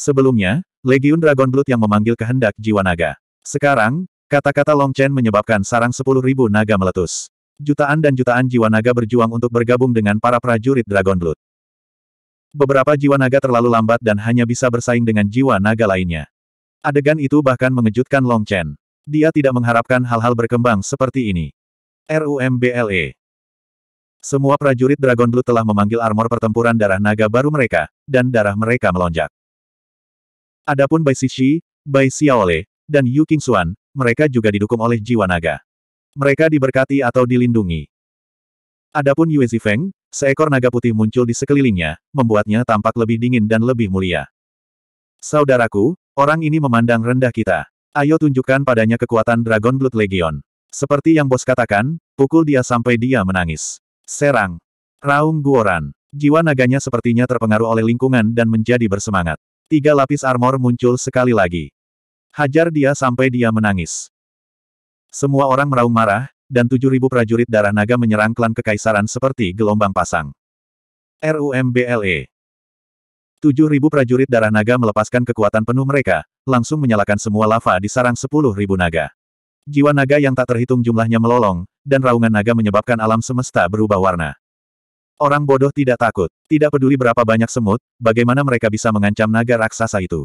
Sebelumnya, Legiun Dragon Blood yang memanggil kehendak jiwa naga. Sekarang, kata-kata Long Chen menyebabkan sarang sepuluh ribu naga meletus. Jutaan dan jutaan jiwa naga berjuang untuk bergabung dengan para prajurit Dragon Blood. Beberapa jiwa naga terlalu lambat dan hanya bisa bersaing dengan jiwa naga lainnya. Adegan itu bahkan mengejutkan Long Chen. Dia tidak mengharapkan hal-hal berkembang seperti ini. RUMBLE Semua prajurit Dragon Blue telah memanggil armor pertempuran darah naga baru mereka, dan darah mereka melonjak. Adapun Bai Shishi, Bai Xiaole, dan Yu Xuan, mereka juga didukung oleh jiwa naga. Mereka diberkati atau dilindungi. Adapun Yue Zifeng, Seekor naga putih muncul di sekelilingnya, membuatnya tampak lebih dingin dan lebih mulia. Saudaraku, orang ini memandang rendah kita. Ayo tunjukkan padanya kekuatan Dragon Blood Legion. Seperti yang bos katakan, pukul dia sampai dia menangis. Serang. Raung Guoran. Jiwa naganya sepertinya terpengaruh oleh lingkungan dan menjadi bersemangat. Tiga lapis armor muncul sekali lagi. Hajar dia sampai dia menangis. Semua orang meraung marah, dan 7.000 prajurit darah naga menyerang klan kekaisaran seperti gelombang pasang. RUMBLE 7.000 prajurit darah naga melepaskan kekuatan penuh mereka, langsung menyalakan semua lava di sarang 10.000 naga. Jiwa naga yang tak terhitung jumlahnya melolong, dan raungan naga menyebabkan alam semesta berubah warna. Orang bodoh tidak takut, tidak peduli berapa banyak semut, bagaimana mereka bisa mengancam naga raksasa itu.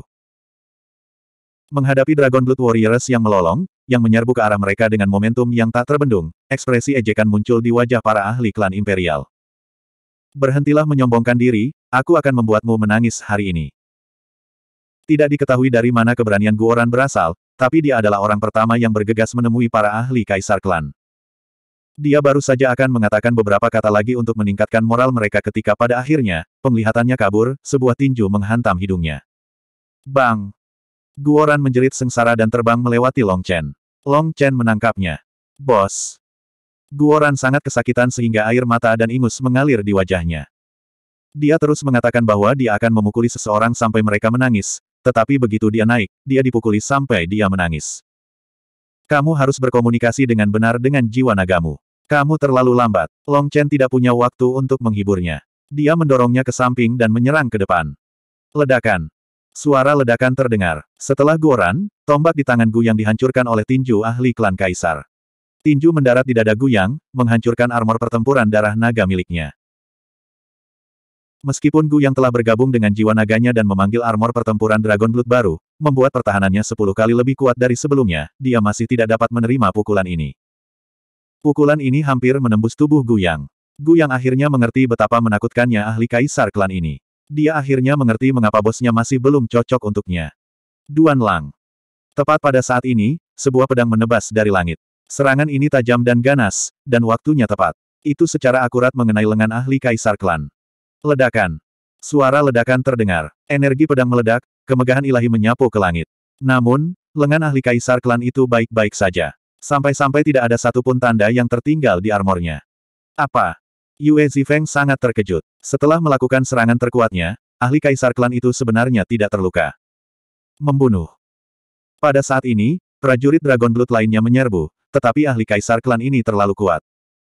Menghadapi Dragon Blood Warriors yang melolong, yang menyerbu ke arah mereka dengan momentum yang tak terbendung, ekspresi ejekan muncul di wajah para ahli klan imperial. Berhentilah menyombongkan diri, aku akan membuatmu menangis hari ini. Tidak diketahui dari mana keberanian Guoran berasal, tapi dia adalah orang pertama yang bergegas menemui para ahli kaisar klan. Dia baru saja akan mengatakan beberapa kata lagi untuk meningkatkan moral mereka ketika pada akhirnya, penglihatannya kabur, sebuah tinju menghantam hidungnya. Bang! Guoran menjerit sengsara dan terbang melewati Long Chen. Long Chen menangkapnya. Bos. Guoran sangat kesakitan sehingga air mata dan ingus mengalir di wajahnya. Dia terus mengatakan bahwa dia akan memukuli seseorang sampai mereka menangis, tetapi begitu dia naik, dia dipukuli sampai dia menangis. Kamu harus berkomunikasi dengan benar dengan jiwa nagamu. Kamu terlalu lambat. Long Chen tidak punya waktu untuk menghiburnya. Dia mendorongnya ke samping dan menyerang ke depan. Ledakan. Suara ledakan terdengar. Setelah Goran, tombak di tangan Gu yang dihancurkan oleh tinju ahli klan Kaisar. Tinju mendarat di dada Gu yang, menghancurkan armor pertempuran darah naga miliknya. Meskipun Gu yang telah bergabung dengan jiwa naganya dan memanggil armor pertempuran Dragon Blood baru, membuat pertahanannya sepuluh kali lebih kuat dari sebelumnya, dia masih tidak dapat menerima pukulan ini. Pukulan ini hampir menembus tubuh Gu yang. Gu yang akhirnya mengerti betapa menakutkannya ahli kaisar klan ini. Dia akhirnya mengerti mengapa bosnya masih belum cocok untuknya. Duan Lang. Tepat pada saat ini, sebuah pedang menebas dari langit. Serangan ini tajam dan ganas, dan waktunya tepat. Itu secara akurat mengenai lengan ahli Kaisar Klan. Ledakan. Suara ledakan terdengar. Energi pedang meledak, kemegahan ilahi menyapu ke langit. Namun, lengan ahli Kaisar Klan itu baik-baik saja. Sampai-sampai tidak ada satupun tanda yang tertinggal di armornya. Apa? Yue Zifeng sangat terkejut. Setelah melakukan serangan terkuatnya, ahli kaisar klan itu sebenarnya tidak terluka. Membunuh. Pada saat ini, prajurit Dragon Blood lainnya menyerbu, tetapi ahli kaisar klan ini terlalu kuat.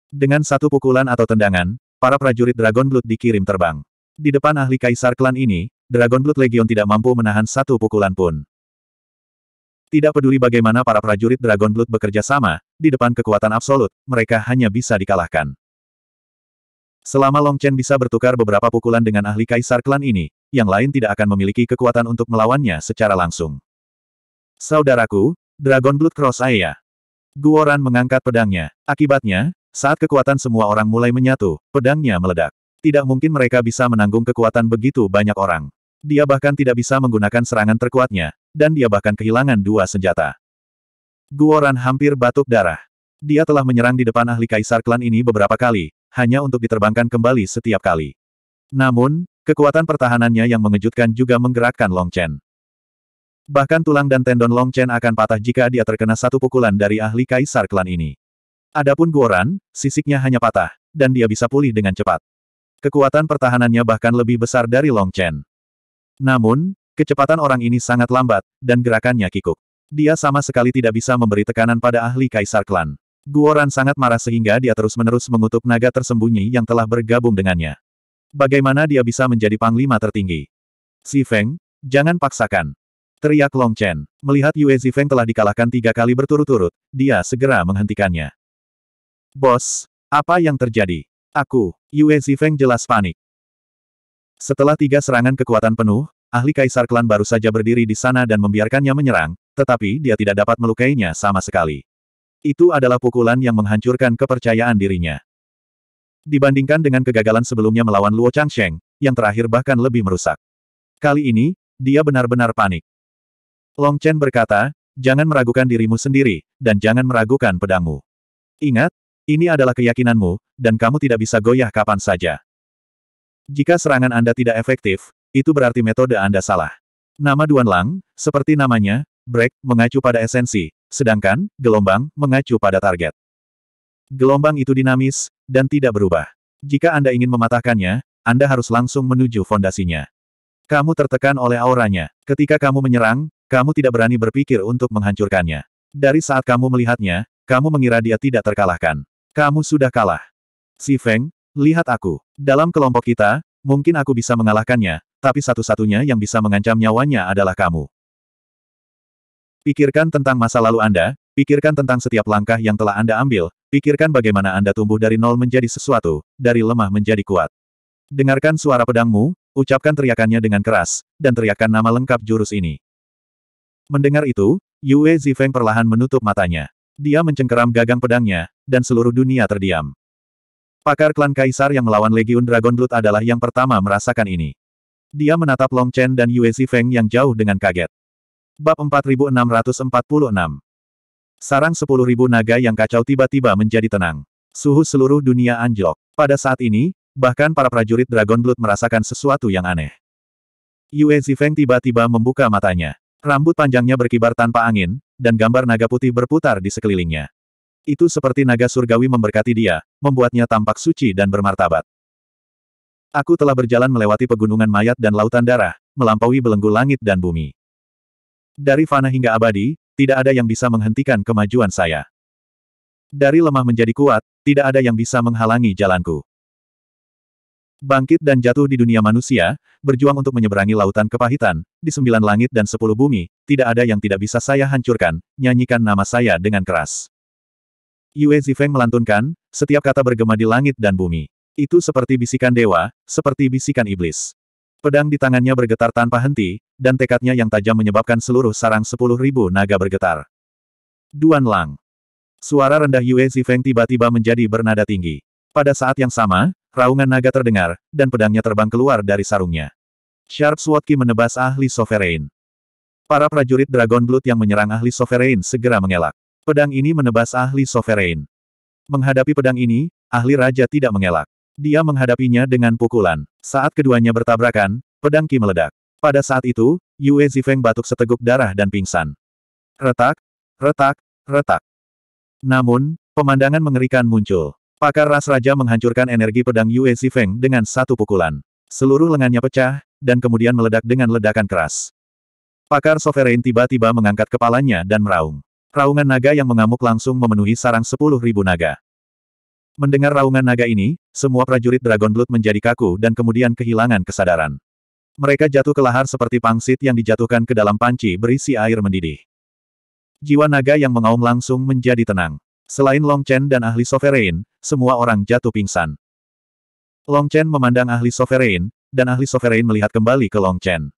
Dengan satu pukulan atau tendangan, para prajurit Dragon Blood dikirim terbang. Di depan ahli kaisar klan ini, Dragon Blood Legion tidak mampu menahan satu pukulan pun. Tidak peduli bagaimana para prajurit Dragon Blood bekerja sama, di depan kekuatan absolut, mereka hanya bisa dikalahkan. Selama Long Chen bisa bertukar beberapa pukulan dengan ahli kaisar klan ini, yang lain tidak akan memiliki kekuatan untuk melawannya secara langsung. Saudaraku, Dragon Blood Cross Aya. Guoran mengangkat pedangnya. Akibatnya, saat kekuatan semua orang mulai menyatu, pedangnya meledak. Tidak mungkin mereka bisa menanggung kekuatan begitu banyak orang. Dia bahkan tidak bisa menggunakan serangan terkuatnya, dan dia bahkan kehilangan dua senjata. Guoran hampir batuk darah. Dia telah menyerang di depan ahli kaisar klan ini beberapa kali, hanya untuk diterbangkan kembali setiap kali. Namun, kekuatan pertahanannya yang mengejutkan juga menggerakkan Long Chen. Bahkan tulang dan tendon Long Chen akan patah jika dia terkena satu pukulan dari ahli kaisar klan ini. Adapun Guoran, sisiknya hanya patah, dan dia bisa pulih dengan cepat. Kekuatan pertahanannya bahkan lebih besar dari Long Chen. Namun, kecepatan orang ini sangat lambat, dan gerakannya kikuk. Dia sama sekali tidak bisa memberi tekanan pada ahli kaisar klan. Guoran sangat marah sehingga dia terus-menerus mengutuk naga tersembunyi yang telah bergabung dengannya. Bagaimana dia bisa menjadi panglima tertinggi? Si Feng, jangan paksakan. Teriak Long Chen. Melihat Yue Zifeng telah dikalahkan tiga kali berturut-turut, dia segera menghentikannya. Bos, apa yang terjadi? Aku, Yue Zifeng jelas panik. Setelah tiga serangan kekuatan penuh, ahli kaisar klan baru saja berdiri di sana dan membiarkannya menyerang, tetapi dia tidak dapat melukainya sama sekali. Itu adalah pukulan yang menghancurkan kepercayaan dirinya. Dibandingkan dengan kegagalan sebelumnya melawan Luo Changsheng, yang terakhir bahkan lebih merusak. Kali ini, dia benar-benar panik. Long Chen berkata, jangan meragukan dirimu sendiri, dan jangan meragukan pedangmu. Ingat, ini adalah keyakinanmu, dan kamu tidak bisa goyah kapan saja. Jika serangan Anda tidak efektif, itu berarti metode Anda salah. Nama Duan Lang, seperti namanya, Break, mengacu pada esensi, sedangkan, gelombang, mengacu pada target. Gelombang itu dinamis, dan tidak berubah. Jika Anda ingin mematahkannya, Anda harus langsung menuju fondasinya. Kamu tertekan oleh auranya. Ketika kamu menyerang, kamu tidak berani berpikir untuk menghancurkannya. Dari saat kamu melihatnya, kamu mengira dia tidak terkalahkan. Kamu sudah kalah. Si Feng, lihat aku. Dalam kelompok kita, mungkin aku bisa mengalahkannya, tapi satu-satunya yang bisa mengancam nyawanya adalah kamu. Pikirkan tentang masa lalu Anda, pikirkan tentang setiap langkah yang telah Anda ambil, pikirkan bagaimana Anda tumbuh dari nol menjadi sesuatu, dari lemah menjadi kuat. Dengarkan suara pedangmu, ucapkan teriakannya dengan keras, dan teriakkan nama lengkap jurus ini. Mendengar itu, Yue Zifeng perlahan menutup matanya. Dia mencengkeram gagang pedangnya, dan seluruh dunia terdiam. Pakar klan Kaisar yang melawan Legiun Dragon Blood adalah yang pertama merasakan ini. Dia menatap Long Chen dan Yue Zifeng yang jauh dengan kaget. Bab 4646 Sarang 10.000 naga yang kacau tiba-tiba menjadi tenang. Suhu seluruh dunia anjlok. Pada saat ini, bahkan para prajurit Dragon Blood merasakan sesuatu yang aneh. Yue Zifeng tiba-tiba membuka matanya. Rambut panjangnya berkibar tanpa angin, dan gambar naga putih berputar di sekelilingnya. Itu seperti naga surgawi memberkati dia, membuatnya tampak suci dan bermartabat. Aku telah berjalan melewati pegunungan mayat dan lautan darah, melampaui belenggu langit dan bumi. Dari fana hingga abadi, tidak ada yang bisa menghentikan kemajuan saya. Dari lemah menjadi kuat, tidak ada yang bisa menghalangi jalanku. Bangkit dan jatuh di dunia manusia, berjuang untuk menyeberangi lautan kepahitan, di sembilan langit dan sepuluh bumi, tidak ada yang tidak bisa saya hancurkan, nyanyikan nama saya dengan keras. Yue Zifeng melantunkan, setiap kata bergema di langit dan bumi. Itu seperti bisikan dewa, seperti bisikan iblis. Pedang di tangannya bergetar tanpa henti, dan tekadnya yang tajam menyebabkan seluruh sarang sepuluh ribu naga bergetar. Duan Lang. Suara rendah Yue Zifeng tiba-tiba menjadi bernada tinggi. Pada saat yang sama, raungan naga terdengar, dan pedangnya terbang keluar dari sarungnya. Sharp Sword Ki menebas ahli Sovereign. Para prajurit Dragon Blood yang menyerang ahli Sovereign segera mengelak. Pedang ini menebas ahli Sovereign. Menghadapi pedang ini, ahli raja tidak mengelak. Dia menghadapinya dengan pukulan. Saat keduanya bertabrakan, pedang Qi meledak. Pada saat itu, Yue Zifeng batuk seteguk darah dan pingsan. Retak, retak, retak. Namun, pemandangan mengerikan muncul. Pakar Ras Raja menghancurkan energi pedang Yue Zifeng dengan satu pukulan. Seluruh lengannya pecah, dan kemudian meledak dengan ledakan keras. Pakar Sovereign tiba-tiba mengangkat kepalanya dan meraung. Raungan naga yang mengamuk langsung memenuhi sarang sepuluh ribu naga. Mendengar raungan naga ini, semua prajurit Dragon Blood menjadi kaku dan kemudian kehilangan kesadaran. Mereka jatuh ke lahar seperti pangsit yang dijatuhkan ke dalam panci berisi air mendidih. Jiwa naga yang mengaum langsung menjadi tenang. Selain Long Chen dan ahli sovereign, semua orang jatuh pingsan. Long Chen memandang ahli sovereign, dan ahli sovereign melihat kembali ke Long Chen.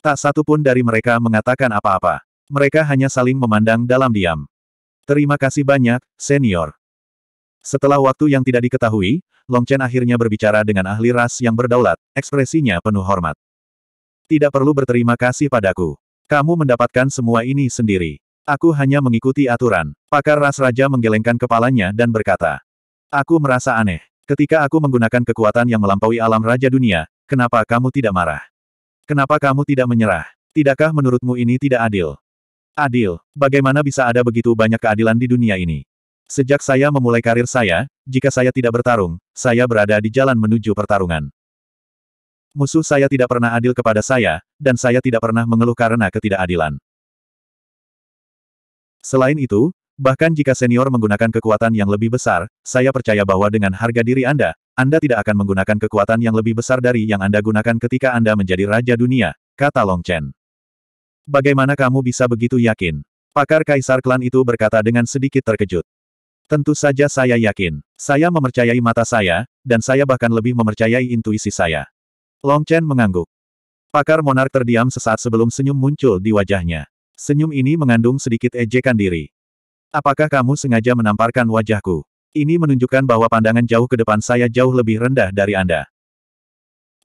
Tak satu pun dari mereka mengatakan apa-apa. Mereka hanya saling memandang dalam diam. Terima kasih banyak, senior. Setelah waktu yang tidak diketahui, Long Chen akhirnya berbicara dengan ahli ras yang berdaulat, ekspresinya penuh hormat. Tidak perlu berterima kasih padaku. Kamu mendapatkan semua ini sendiri. Aku hanya mengikuti aturan. Pakar ras raja menggelengkan kepalanya dan berkata. Aku merasa aneh. Ketika aku menggunakan kekuatan yang melampaui alam raja dunia, kenapa kamu tidak marah? Kenapa kamu tidak menyerah? Tidakkah menurutmu ini tidak adil? Adil, bagaimana bisa ada begitu banyak keadilan di dunia ini? Sejak saya memulai karir saya, jika saya tidak bertarung, saya berada di jalan menuju pertarungan. Musuh saya tidak pernah adil kepada saya, dan saya tidak pernah mengeluh karena ketidakadilan. Selain itu, bahkan jika senior menggunakan kekuatan yang lebih besar, saya percaya bahwa dengan harga diri Anda, Anda tidak akan menggunakan kekuatan yang lebih besar dari yang Anda gunakan ketika Anda menjadi raja dunia, kata Long Chen. Bagaimana kamu bisa begitu yakin? Pakar kaisar klan itu berkata dengan sedikit terkejut. Tentu saja saya yakin. Saya memercayai mata saya, dan saya bahkan lebih memercayai intuisi saya. Long Chen mengangguk. Pakar monark terdiam sesaat sebelum senyum muncul di wajahnya. Senyum ini mengandung sedikit ejekan diri. Apakah kamu sengaja menamparkan wajahku? Ini menunjukkan bahwa pandangan jauh ke depan saya jauh lebih rendah dari Anda.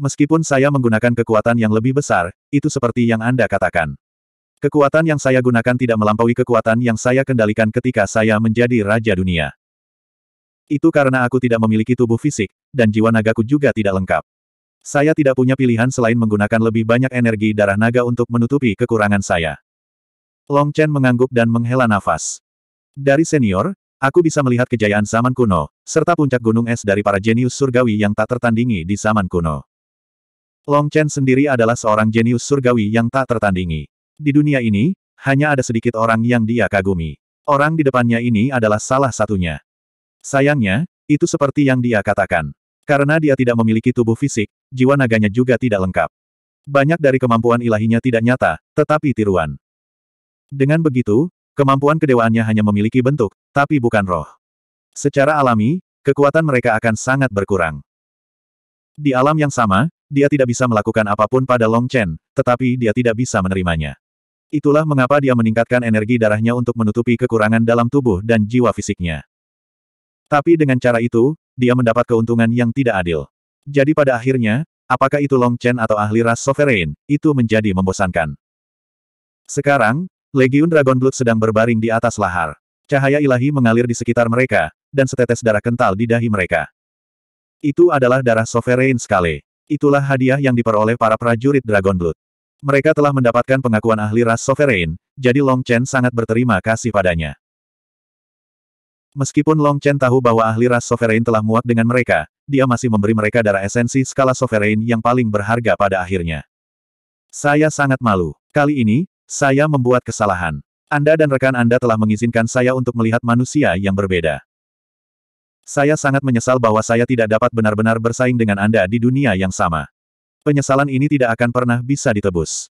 Meskipun saya menggunakan kekuatan yang lebih besar, itu seperti yang Anda katakan. Kekuatan yang saya gunakan tidak melampaui kekuatan yang saya kendalikan ketika saya menjadi Raja Dunia. Itu karena aku tidak memiliki tubuh fisik, dan jiwa nagaku juga tidak lengkap. Saya tidak punya pilihan selain menggunakan lebih banyak energi darah naga untuk menutupi kekurangan saya. Long Chen mengangguk dan menghela nafas. Dari senior, aku bisa melihat kejayaan zaman kuno, serta puncak gunung es dari para jenius surgawi yang tak tertandingi di zaman kuno. Long Chen sendiri adalah seorang jenius surgawi yang tak tertandingi. Di dunia ini, hanya ada sedikit orang yang dia kagumi. Orang di depannya ini adalah salah satunya. Sayangnya, itu seperti yang dia katakan. Karena dia tidak memiliki tubuh fisik, jiwa naganya juga tidak lengkap. Banyak dari kemampuan ilahinya tidak nyata, tetapi tiruan. Dengan begitu, kemampuan kedewaannya hanya memiliki bentuk, tapi bukan roh. Secara alami, kekuatan mereka akan sangat berkurang. Di alam yang sama, dia tidak bisa melakukan apapun pada Long Chen, tetapi dia tidak bisa menerimanya. Itulah mengapa dia meningkatkan energi darahnya untuk menutupi kekurangan dalam tubuh dan jiwa fisiknya. Tapi dengan cara itu, dia mendapat keuntungan yang tidak adil. Jadi pada akhirnya, apakah itu Long Chen atau ahli ras sovereign, itu menjadi membosankan. Sekarang, Legiun Dragon Blood sedang berbaring di atas lahar. Cahaya ilahi mengalir di sekitar mereka, dan setetes darah kental di dahi mereka. Itu adalah darah sovereign sekali. Itulah hadiah yang diperoleh para prajurit Dragon Blood. Mereka telah mendapatkan pengakuan ahli ras sovereign, jadi Long Chen sangat berterima kasih padanya. Meskipun Long Chen tahu bahwa ahli ras sovereign telah muak dengan mereka, dia masih memberi mereka darah esensi skala sovereign yang paling berharga pada akhirnya. Saya sangat malu. Kali ini, saya membuat kesalahan. Anda dan rekan Anda telah mengizinkan saya untuk melihat manusia yang berbeda. Saya sangat menyesal bahwa saya tidak dapat benar-benar bersaing dengan Anda di dunia yang sama penyesalan ini tidak akan pernah bisa ditebus.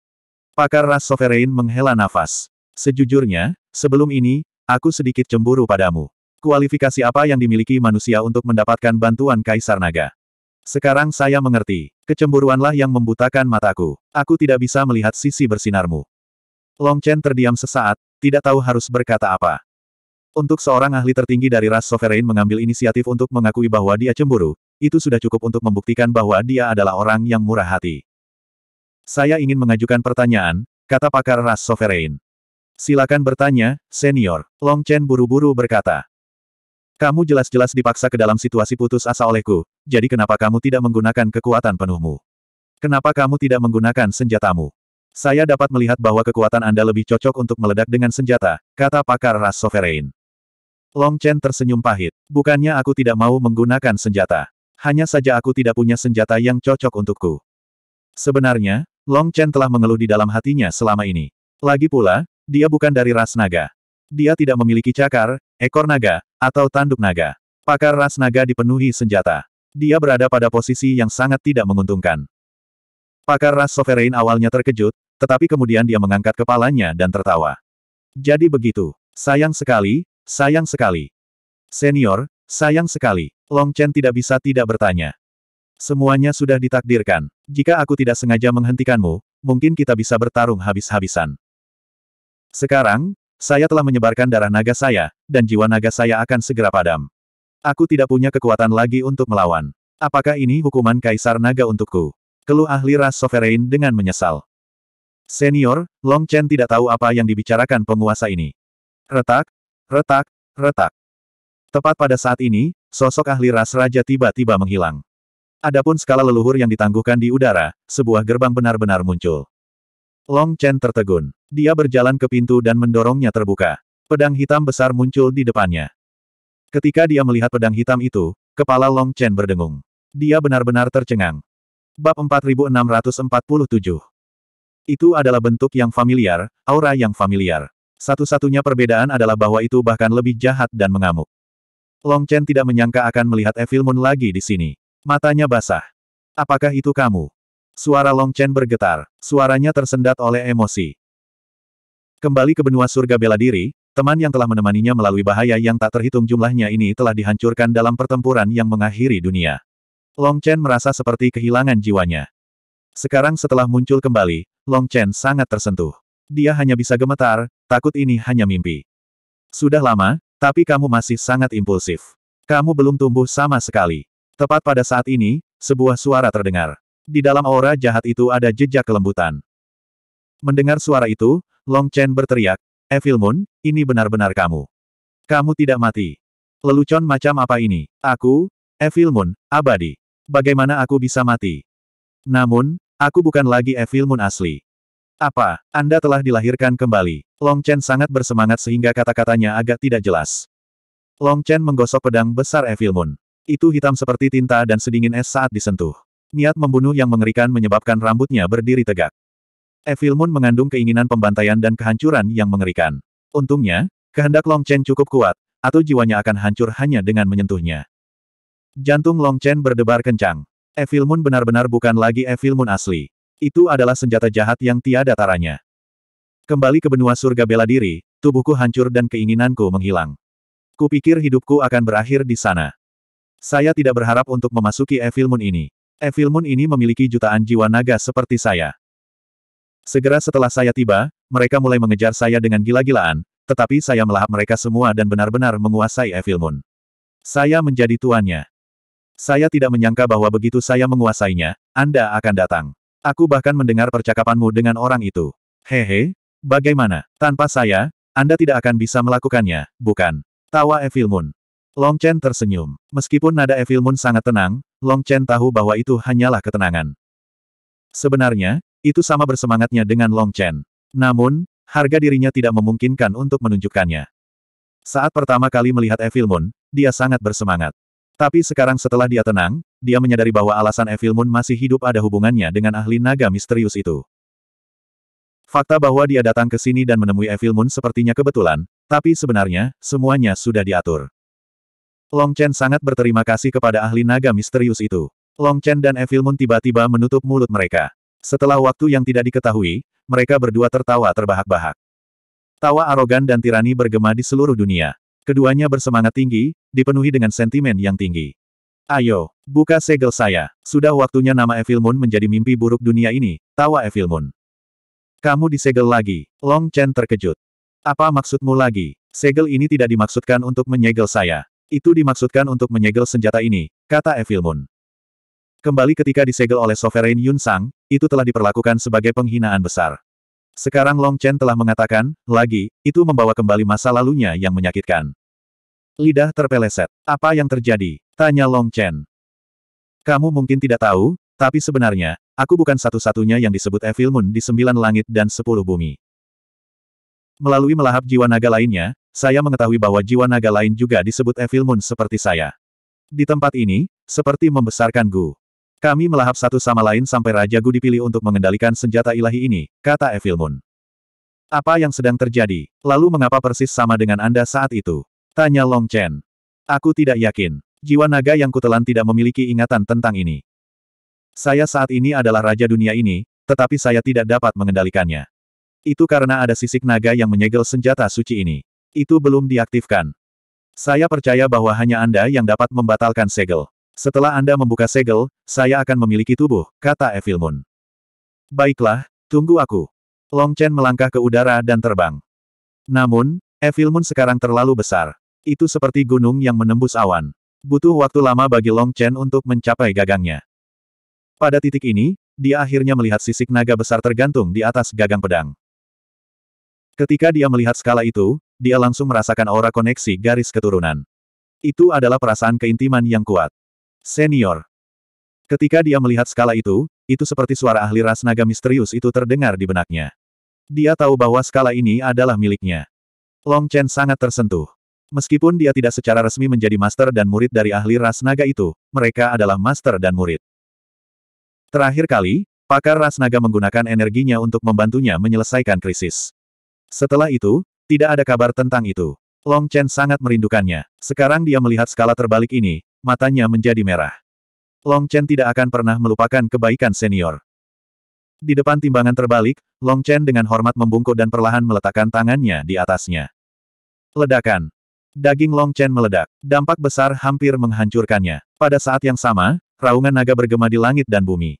Pakar Ras Sovereign menghela nafas. Sejujurnya, sebelum ini, aku sedikit cemburu padamu. Kualifikasi apa yang dimiliki manusia untuk mendapatkan bantuan Kaisar Naga? Sekarang saya mengerti. Kecemburuanlah yang membutakan mataku. Aku tidak bisa melihat sisi bersinarmu. Long Chen terdiam sesaat, tidak tahu harus berkata apa. Untuk seorang ahli tertinggi dari ras Sovereign mengambil inisiatif untuk mengakui bahwa dia cemburu, itu sudah cukup untuk membuktikan bahwa dia adalah orang yang murah hati. Saya ingin mengajukan pertanyaan, kata pakar ras Sovereign. Silakan bertanya, senior. Long Chen buru-buru berkata. Kamu jelas-jelas dipaksa ke dalam situasi putus asa olehku, jadi kenapa kamu tidak menggunakan kekuatan penuhmu? Kenapa kamu tidak menggunakan senjatamu? Saya dapat melihat bahwa kekuatan Anda lebih cocok untuk meledak dengan senjata, kata pakar ras Sovereign. Long Chen tersenyum pahit. Bukannya aku tidak mau menggunakan senjata. Hanya saja aku tidak punya senjata yang cocok untukku. Sebenarnya, Long Chen telah mengeluh di dalam hatinya selama ini. Lagi pula, dia bukan dari ras naga. Dia tidak memiliki cakar, ekor naga, atau tanduk naga. Pakar ras naga dipenuhi senjata. Dia berada pada posisi yang sangat tidak menguntungkan. Pakar ras sovereign awalnya terkejut, tetapi kemudian dia mengangkat kepalanya dan tertawa. Jadi begitu. Sayang sekali, Sayang sekali. Senior, sayang sekali. Long Chen tidak bisa tidak bertanya. Semuanya sudah ditakdirkan. Jika aku tidak sengaja menghentikanmu, mungkin kita bisa bertarung habis-habisan. Sekarang, saya telah menyebarkan darah naga saya, dan jiwa naga saya akan segera padam. Aku tidak punya kekuatan lagi untuk melawan. Apakah ini hukuman kaisar naga untukku? Keluh ahli ras sovereign dengan menyesal. Senior, Long Chen tidak tahu apa yang dibicarakan penguasa ini. Retak, Retak, retak. Tepat pada saat ini, sosok ahli ras raja tiba-tiba menghilang. Adapun skala leluhur yang ditangguhkan di udara, sebuah gerbang benar-benar muncul. Long Chen tertegun. Dia berjalan ke pintu dan mendorongnya terbuka. Pedang hitam besar muncul di depannya. Ketika dia melihat pedang hitam itu, kepala Long Chen berdengung. Dia benar-benar tercengang. Bab 4647 Itu adalah bentuk yang familiar, aura yang familiar. Satu-satunya perbedaan adalah bahwa itu bahkan lebih jahat dan mengamuk. Long Chen tidak menyangka akan melihat Evil Moon lagi di sini. Matanya basah. Apakah itu kamu? Suara Long Chen bergetar, suaranya tersendat oleh emosi. Kembali ke benua surga bela diri, teman yang telah menemaninya melalui bahaya yang tak terhitung jumlahnya ini telah dihancurkan dalam pertempuran yang mengakhiri dunia. Long Chen merasa seperti kehilangan jiwanya. Sekarang setelah muncul kembali, Long Chen sangat tersentuh. Dia hanya bisa gemetar, takut ini hanya mimpi. Sudah lama, tapi kamu masih sangat impulsif. Kamu belum tumbuh sama sekali. Tepat pada saat ini, sebuah suara terdengar. Di dalam aura jahat itu ada jejak kelembutan. Mendengar suara itu, Long Chen berteriak, Evil Moon, ini benar-benar kamu. Kamu tidak mati. Lelucon macam apa ini? Aku, Evil Moon, abadi. Bagaimana aku bisa mati? Namun, aku bukan lagi Evil Moon asli. Apa, Anda telah dilahirkan kembali? Long Chen sangat bersemangat sehingga kata-katanya agak tidak jelas. Long Chen menggosok pedang besar Evil Moon. Itu hitam seperti tinta dan sedingin es saat disentuh. Niat membunuh yang mengerikan menyebabkan rambutnya berdiri tegak. Evil Moon mengandung keinginan pembantaian dan kehancuran yang mengerikan. Untungnya, kehendak Long Chen cukup kuat, atau jiwanya akan hancur hanya dengan menyentuhnya. Jantung Long Chen berdebar kencang. Evil Moon benar-benar bukan lagi Evil Moon asli. Itu adalah senjata jahat yang tiada taranya. Kembali ke benua surga bela diri, tubuhku hancur dan keinginanku menghilang. Kupikir hidupku akan berakhir di sana. Saya tidak berharap untuk memasuki Evil Moon ini. Evil Moon ini memiliki jutaan jiwa naga seperti saya. Segera setelah saya tiba, mereka mulai mengejar saya dengan gila-gilaan, tetapi saya melahap mereka semua dan benar-benar menguasai Evil Moon. Saya menjadi tuannya. Saya tidak menyangka bahwa begitu saya menguasainya, Anda akan datang. Aku bahkan mendengar percakapanmu dengan orang itu. Hehe, bagaimana? Tanpa saya, Anda tidak akan bisa melakukannya, bukan? Tawa Evil Moon. Long Chen tersenyum. Meskipun nada Evil Moon sangat tenang, Long Chen tahu bahwa itu hanyalah ketenangan. Sebenarnya, itu sama bersemangatnya dengan Long Chen. Namun, harga dirinya tidak memungkinkan untuk menunjukkannya. Saat pertama kali melihat Evil Moon, dia sangat bersemangat. Tapi sekarang setelah dia tenang, dia menyadari bahwa alasan Evil Moon masih hidup ada hubungannya dengan ahli naga misterius itu. Fakta bahwa dia datang ke sini dan menemui Evil Moon sepertinya kebetulan, tapi sebenarnya, semuanya sudah diatur. Long Chen sangat berterima kasih kepada ahli naga misterius itu. Long Chen dan Evil Moon tiba-tiba menutup mulut mereka. Setelah waktu yang tidak diketahui, mereka berdua tertawa terbahak-bahak. Tawa arogan dan tirani bergema di seluruh dunia. Keduanya bersemangat tinggi, dipenuhi dengan sentimen yang tinggi. Ayo, Buka segel saya. Sudah waktunya nama Evil Moon menjadi mimpi buruk dunia ini, tawa Evil Moon. Kamu disegel lagi. Long Chen terkejut. Apa maksudmu lagi? Segel ini tidak dimaksudkan untuk menyegel saya. Itu dimaksudkan untuk menyegel senjata ini, kata Evil Moon. Kembali ketika disegel oleh Sovereign Yun Sang, itu telah diperlakukan sebagai penghinaan besar. Sekarang Long Chen telah mengatakan, lagi, itu membawa kembali masa lalunya yang menyakitkan. Lidah terpeleset. Apa yang terjadi? Tanya Long Chen. Kamu mungkin tidak tahu, tapi sebenarnya, aku bukan satu-satunya yang disebut Evil Moon di sembilan langit dan sepuluh bumi. Melalui melahap jiwa naga lainnya, saya mengetahui bahwa jiwa naga lain juga disebut Evil Moon seperti saya. Di tempat ini, seperti membesarkan Gu. Kami melahap satu sama lain sampai Raja Gu dipilih untuk mengendalikan senjata ilahi ini, kata Evil Moon. Apa yang sedang terjadi? Lalu mengapa persis sama dengan Anda saat itu? Tanya Long Chen. Aku tidak yakin. Jiwa naga yang kutelan tidak memiliki ingatan tentang ini. Saya saat ini adalah raja dunia ini, tetapi saya tidak dapat mengendalikannya. Itu karena ada sisik naga yang menyegel senjata suci ini. Itu belum diaktifkan. Saya percaya bahwa hanya Anda yang dapat membatalkan segel. Setelah Anda membuka segel, saya akan memiliki tubuh, kata Evil Baiklah, tunggu aku. Long Chen melangkah ke udara dan terbang. Namun, Evil sekarang terlalu besar. Itu seperti gunung yang menembus awan. Butuh waktu lama bagi Long Chen untuk mencapai gagangnya. Pada titik ini, dia akhirnya melihat sisik naga besar tergantung di atas gagang pedang. Ketika dia melihat skala itu, dia langsung merasakan aura koneksi garis keturunan. Itu adalah perasaan keintiman yang kuat. Senior. Ketika dia melihat skala itu, itu seperti suara ahli ras naga misterius itu terdengar di benaknya. Dia tahu bahwa skala ini adalah miliknya. Long Chen sangat tersentuh. Meskipun dia tidak secara resmi menjadi master dan murid dari ahli ras naga itu, mereka adalah master dan murid. Terakhir kali, pakar ras naga menggunakan energinya untuk membantunya menyelesaikan krisis. Setelah itu, tidak ada kabar tentang itu. Long Chen sangat merindukannya. Sekarang dia melihat skala terbalik ini, matanya menjadi merah. Long Chen tidak akan pernah melupakan kebaikan senior. Di depan timbangan terbalik, Long Chen dengan hormat membungkuk dan perlahan meletakkan tangannya di atasnya. Ledakan. Daging Long Chen meledak. Dampak besar hampir menghancurkannya. Pada saat yang sama, raungan naga bergema di langit dan bumi.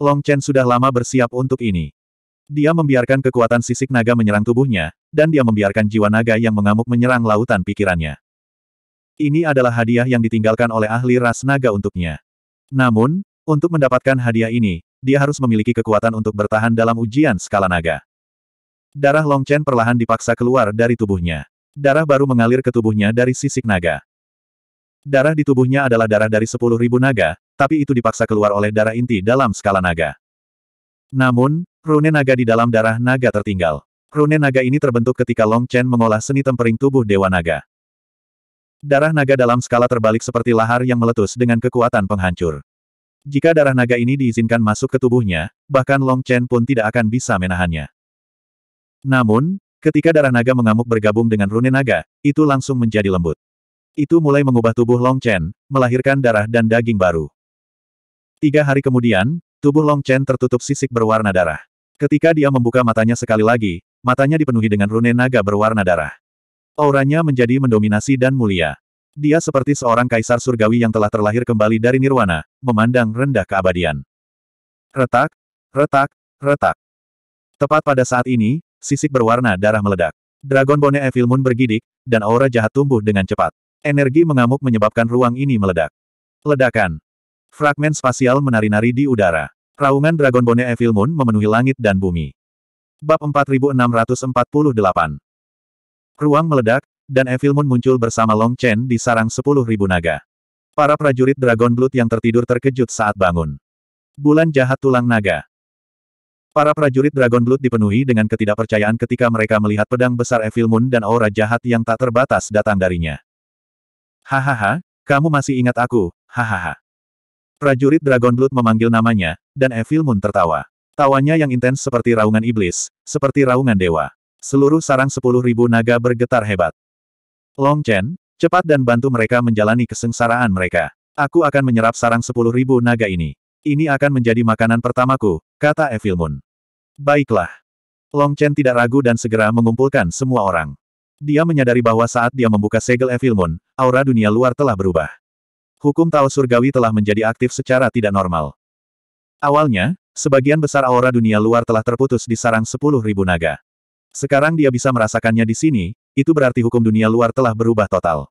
Long Chen sudah lama bersiap untuk ini. Dia membiarkan kekuatan sisik naga menyerang tubuhnya, dan dia membiarkan jiwa naga yang mengamuk menyerang lautan pikirannya. Ini adalah hadiah yang ditinggalkan oleh ahli ras naga untuknya. Namun, untuk mendapatkan hadiah ini, dia harus memiliki kekuatan untuk bertahan dalam ujian skala naga. Darah Long Chen perlahan dipaksa keluar dari tubuhnya. Darah baru mengalir ke tubuhnya dari sisik naga. Darah di tubuhnya adalah darah dari sepuluh ribu naga, tapi itu dipaksa keluar oleh darah inti dalam skala naga. Namun, rune naga di dalam darah naga tertinggal. Rune naga ini terbentuk ketika Long Chen mengolah seni tempering tubuh Dewa Naga. Darah naga dalam skala terbalik seperti lahar yang meletus dengan kekuatan penghancur. Jika darah naga ini diizinkan masuk ke tubuhnya, bahkan Long Chen pun tidak akan bisa menahannya. Namun, Ketika darah naga mengamuk bergabung dengan rune naga, itu langsung menjadi lembut. Itu mulai mengubah tubuh Long Chen, melahirkan darah dan daging baru. Tiga hari kemudian, tubuh Long Chen tertutup sisik berwarna darah. Ketika dia membuka matanya sekali lagi, matanya dipenuhi dengan rune naga berwarna darah. Auranya menjadi mendominasi dan mulia. Dia seperti seorang kaisar surgawi yang telah terlahir kembali dari nirwana, memandang rendah keabadian. Retak, retak, retak. Tepat pada saat ini, sisik berwarna darah meledak. Dragon Bone Evil Moon bergidik, dan aura jahat tumbuh dengan cepat. Energi mengamuk menyebabkan ruang ini meledak. Ledakan. Fragmen spasial menari-nari di udara. Raungan Dragon Bone Evil Moon memenuhi langit dan bumi. Bab 4648. Ruang meledak, dan Evil Moon muncul bersama Long Chen di sarang 10.000 naga. Para prajurit Dragon Blood yang tertidur terkejut saat bangun. Bulan jahat tulang naga. Para prajurit Dragon Blood dipenuhi dengan ketidakpercayaan ketika mereka melihat pedang besar Evil Moon dan aura jahat yang tak terbatas datang darinya. Hahaha, kamu masih ingat aku, hahaha. Prajurit Dragon Blood memanggil namanya, dan Evil Moon tertawa. Tawanya yang intens seperti raungan iblis, seperti raungan dewa. Seluruh sarang sepuluh ribu naga bergetar hebat. Long Chen, cepat dan bantu mereka menjalani kesengsaraan mereka. Aku akan menyerap sarang sepuluh ribu naga ini. Ini akan menjadi makanan pertamaku, kata Evil Moon. Baiklah. Long Chen tidak ragu dan segera mengumpulkan semua orang. Dia menyadari bahwa saat dia membuka segel Evil Moon, aura dunia luar telah berubah. Hukum Tao Surgawi telah menjadi aktif secara tidak normal. Awalnya, sebagian besar aura dunia luar telah terputus di sarang 10.000 naga. Sekarang dia bisa merasakannya di sini, itu berarti hukum dunia luar telah berubah total.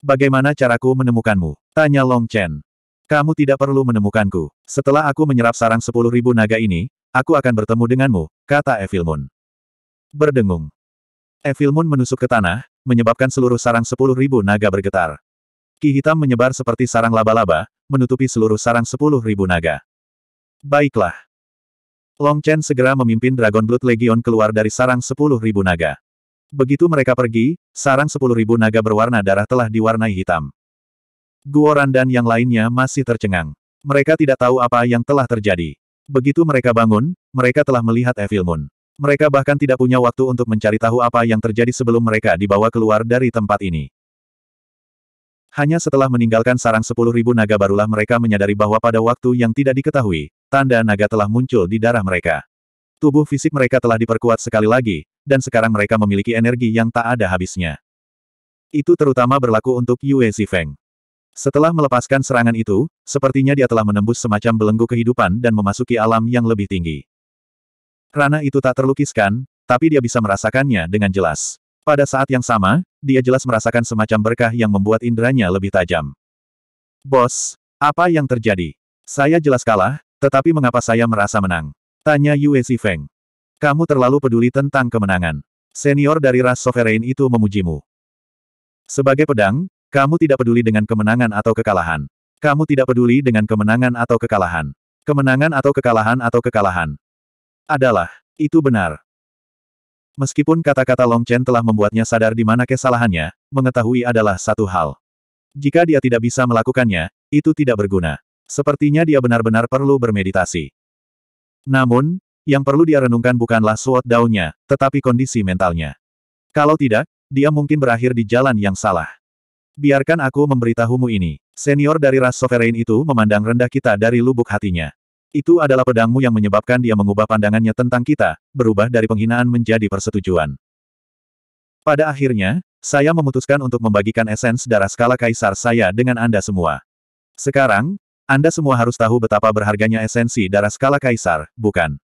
Bagaimana caraku menemukanmu? Tanya Long Chen. Kamu tidak perlu menemukanku. Setelah aku menyerap sarang sepuluh ribu naga ini, aku akan bertemu denganmu, kata Evilmun. Berdengung. Evilmun menusuk ke tanah, menyebabkan seluruh sarang sepuluh ribu naga bergetar. Ki hitam menyebar seperti sarang laba-laba, menutupi seluruh sarang sepuluh ribu naga. Baiklah. Long Chen segera memimpin Dragon Blood Legion keluar dari sarang sepuluh ribu naga. Begitu mereka pergi, sarang sepuluh ribu naga berwarna darah telah diwarnai hitam. Guoran dan yang lainnya masih tercengang. Mereka tidak tahu apa yang telah terjadi. Begitu mereka bangun, mereka telah melihat Evil Moon. Mereka bahkan tidak punya waktu untuk mencari tahu apa yang terjadi sebelum mereka dibawa keluar dari tempat ini. Hanya setelah meninggalkan sarang sepuluh ribu naga barulah mereka menyadari bahwa pada waktu yang tidak diketahui, tanda naga telah muncul di darah mereka. Tubuh fisik mereka telah diperkuat sekali lagi, dan sekarang mereka memiliki energi yang tak ada habisnya. Itu terutama berlaku untuk Yue Zifeng. Setelah melepaskan serangan itu, sepertinya dia telah menembus semacam belenggu kehidupan dan memasuki alam yang lebih tinggi. Rana itu tak terlukiskan, tapi dia bisa merasakannya dengan jelas. Pada saat yang sama, dia jelas merasakan semacam berkah yang membuat inderanya lebih tajam. Bos, apa yang terjadi? Saya jelas kalah, tetapi mengapa saya merasa menang? Tanya Yue Feng. Kamu terlalu peduli tentang kemenangan. Senior dari ras sovereign itu memujimu. Sebagai pedang, kamu tidak peduli dengan kemenangan atau kekalahan. Kamu tidak peduli dengan kemenangan atau kekalahan. Kemenangan atau kekalahan atau kekalahan. Adalah, itu benar. Meskipun kata-kata Long Chen telah membuatnya sadar di mana kesalahannya, mengetahui adalah satu hal. Jika dia tidak bisa melakukannya, itu tidak berguna. Sepertinya dia benar-benar perlu bermeditasi. Namun, yang perlu dia renungkan bukanlah suot daunnya, tetapi kondisi mentalnya. Kalau tidak, dia mungkin berakhir di jalan yang salah. Biarkan aku memberitahumu ini. Senior dari ras sovereign itu memandang rendah kita dari lubuk hatinya. Itu adalah pedangmu yang menyebabkan dia mengubah pandangannya tentang kita, berubah dari penghinaan menjadi persetujuan. Pada akhirnya, saya memutuskan untuk membagikan esens darah skala kaisar saya dengan Anda semua. Sekarang, Anda semua harus tahu betapa berharganya esensi darah skala kaisar, bukan?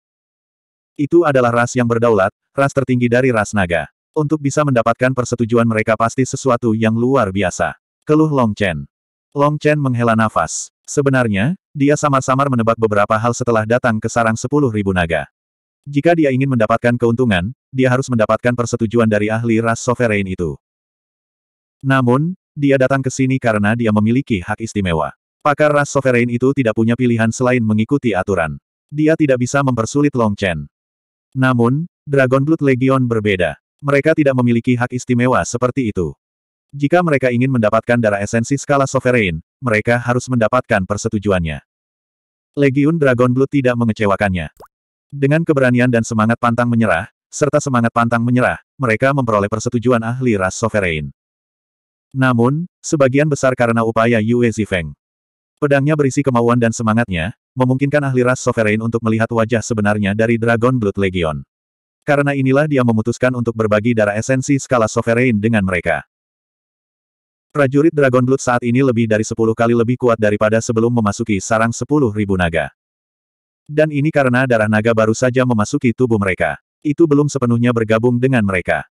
Itu adalah ras yang berdaulat, ras tertinggi dari ras naga. Untuk bisa mendapatkan persetujuan mereka pasti sesuatu yang luar biasa. Keluh Long Chen. Long Chen menghela nafas. Sebenarnya, dia samar-samar menebak beberapa hal setelah datang ke sarang sepuluh ribu naga. Jika dia ingin mendapatkan keuntungan, dia harus mendapatkan persetujuan dari ahli ras sovereign itu. Namun, dia datang ke sini karena dia memiliki hak istimewa. Pakar ras sovereign itu tidak punya pilihan selain mengikuti aturan. Dia tidak bisa mempersulit Long Chen. Namun, Dragon Blood Legion berbeda. Mereka tidak memiliki hak istimewa seperti itu. Jika mereka ingin mendapatkan darah esensi skala sovereign, mereka harus mendapatkan persetujuannya. Legiun Dragon Blood tidak mengecewakannya. Dengan keberanian dan semangat pantang menyerah, serta semangat pantang menyerah, mereka memperoleh persetujuan ahli ras sovereign. Namun, sebagian besar karena upaya Yue Zifeng. Pedangnya berisi kemauan dan semangatnya, memungkinkan ahli ras sovereign untuk melihat wajah sebenarnya dari Dragon Blood Legion. Karena inilah dia memutuskan untuk berbagi darah esensi skala sovereign dengan mereka. Prajurit Dragon Blood saat ini lebih dari 10 kali lebih kuat daripada sebelum memasuki sarang 10.000 naga. Dan ini karena darah naga baru saja memasuki tubuh mereka. Itu belum sepenuhnya bergabung dengan mereka.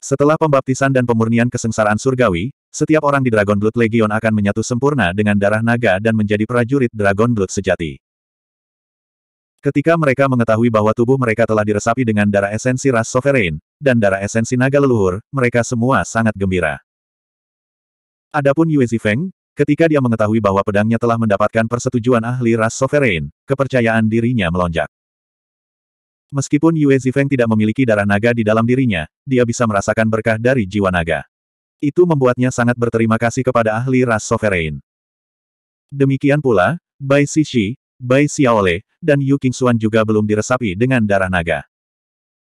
Setelah pembaptisan dan pemurnian kesengsaraan surgawi, setiap orang di Dragon Blood Legion akan menyatu sempurna dengan darah naga dan menjadi prajurit Dragon Blood sejati. Ketika mereka mengetahui bahwa tubuh mereka telah diresapi dengan darah esensi ras sovereign, dan darah esensi naga leluhur, mereka semua sangat gembira. Adapun Yue Zifeng, ketika dia mengetahui bahwa pedangnya telah mendapatkan persetujuan ahli ras sovereign, kepercayaan dirinya melonjak. Meskipun Yue Zifeng tidak memiliki darah naga di dalam dirinya, dia bisa merasakan berkah dari jiwa naga. Itu membuatnya sangat berterima kasih kepada ahli ras sovereign. Demikian pula, Bai Shishi, Bai Xiaole, dan Yu Qingxuan juga belum diresapi dengan darah naga.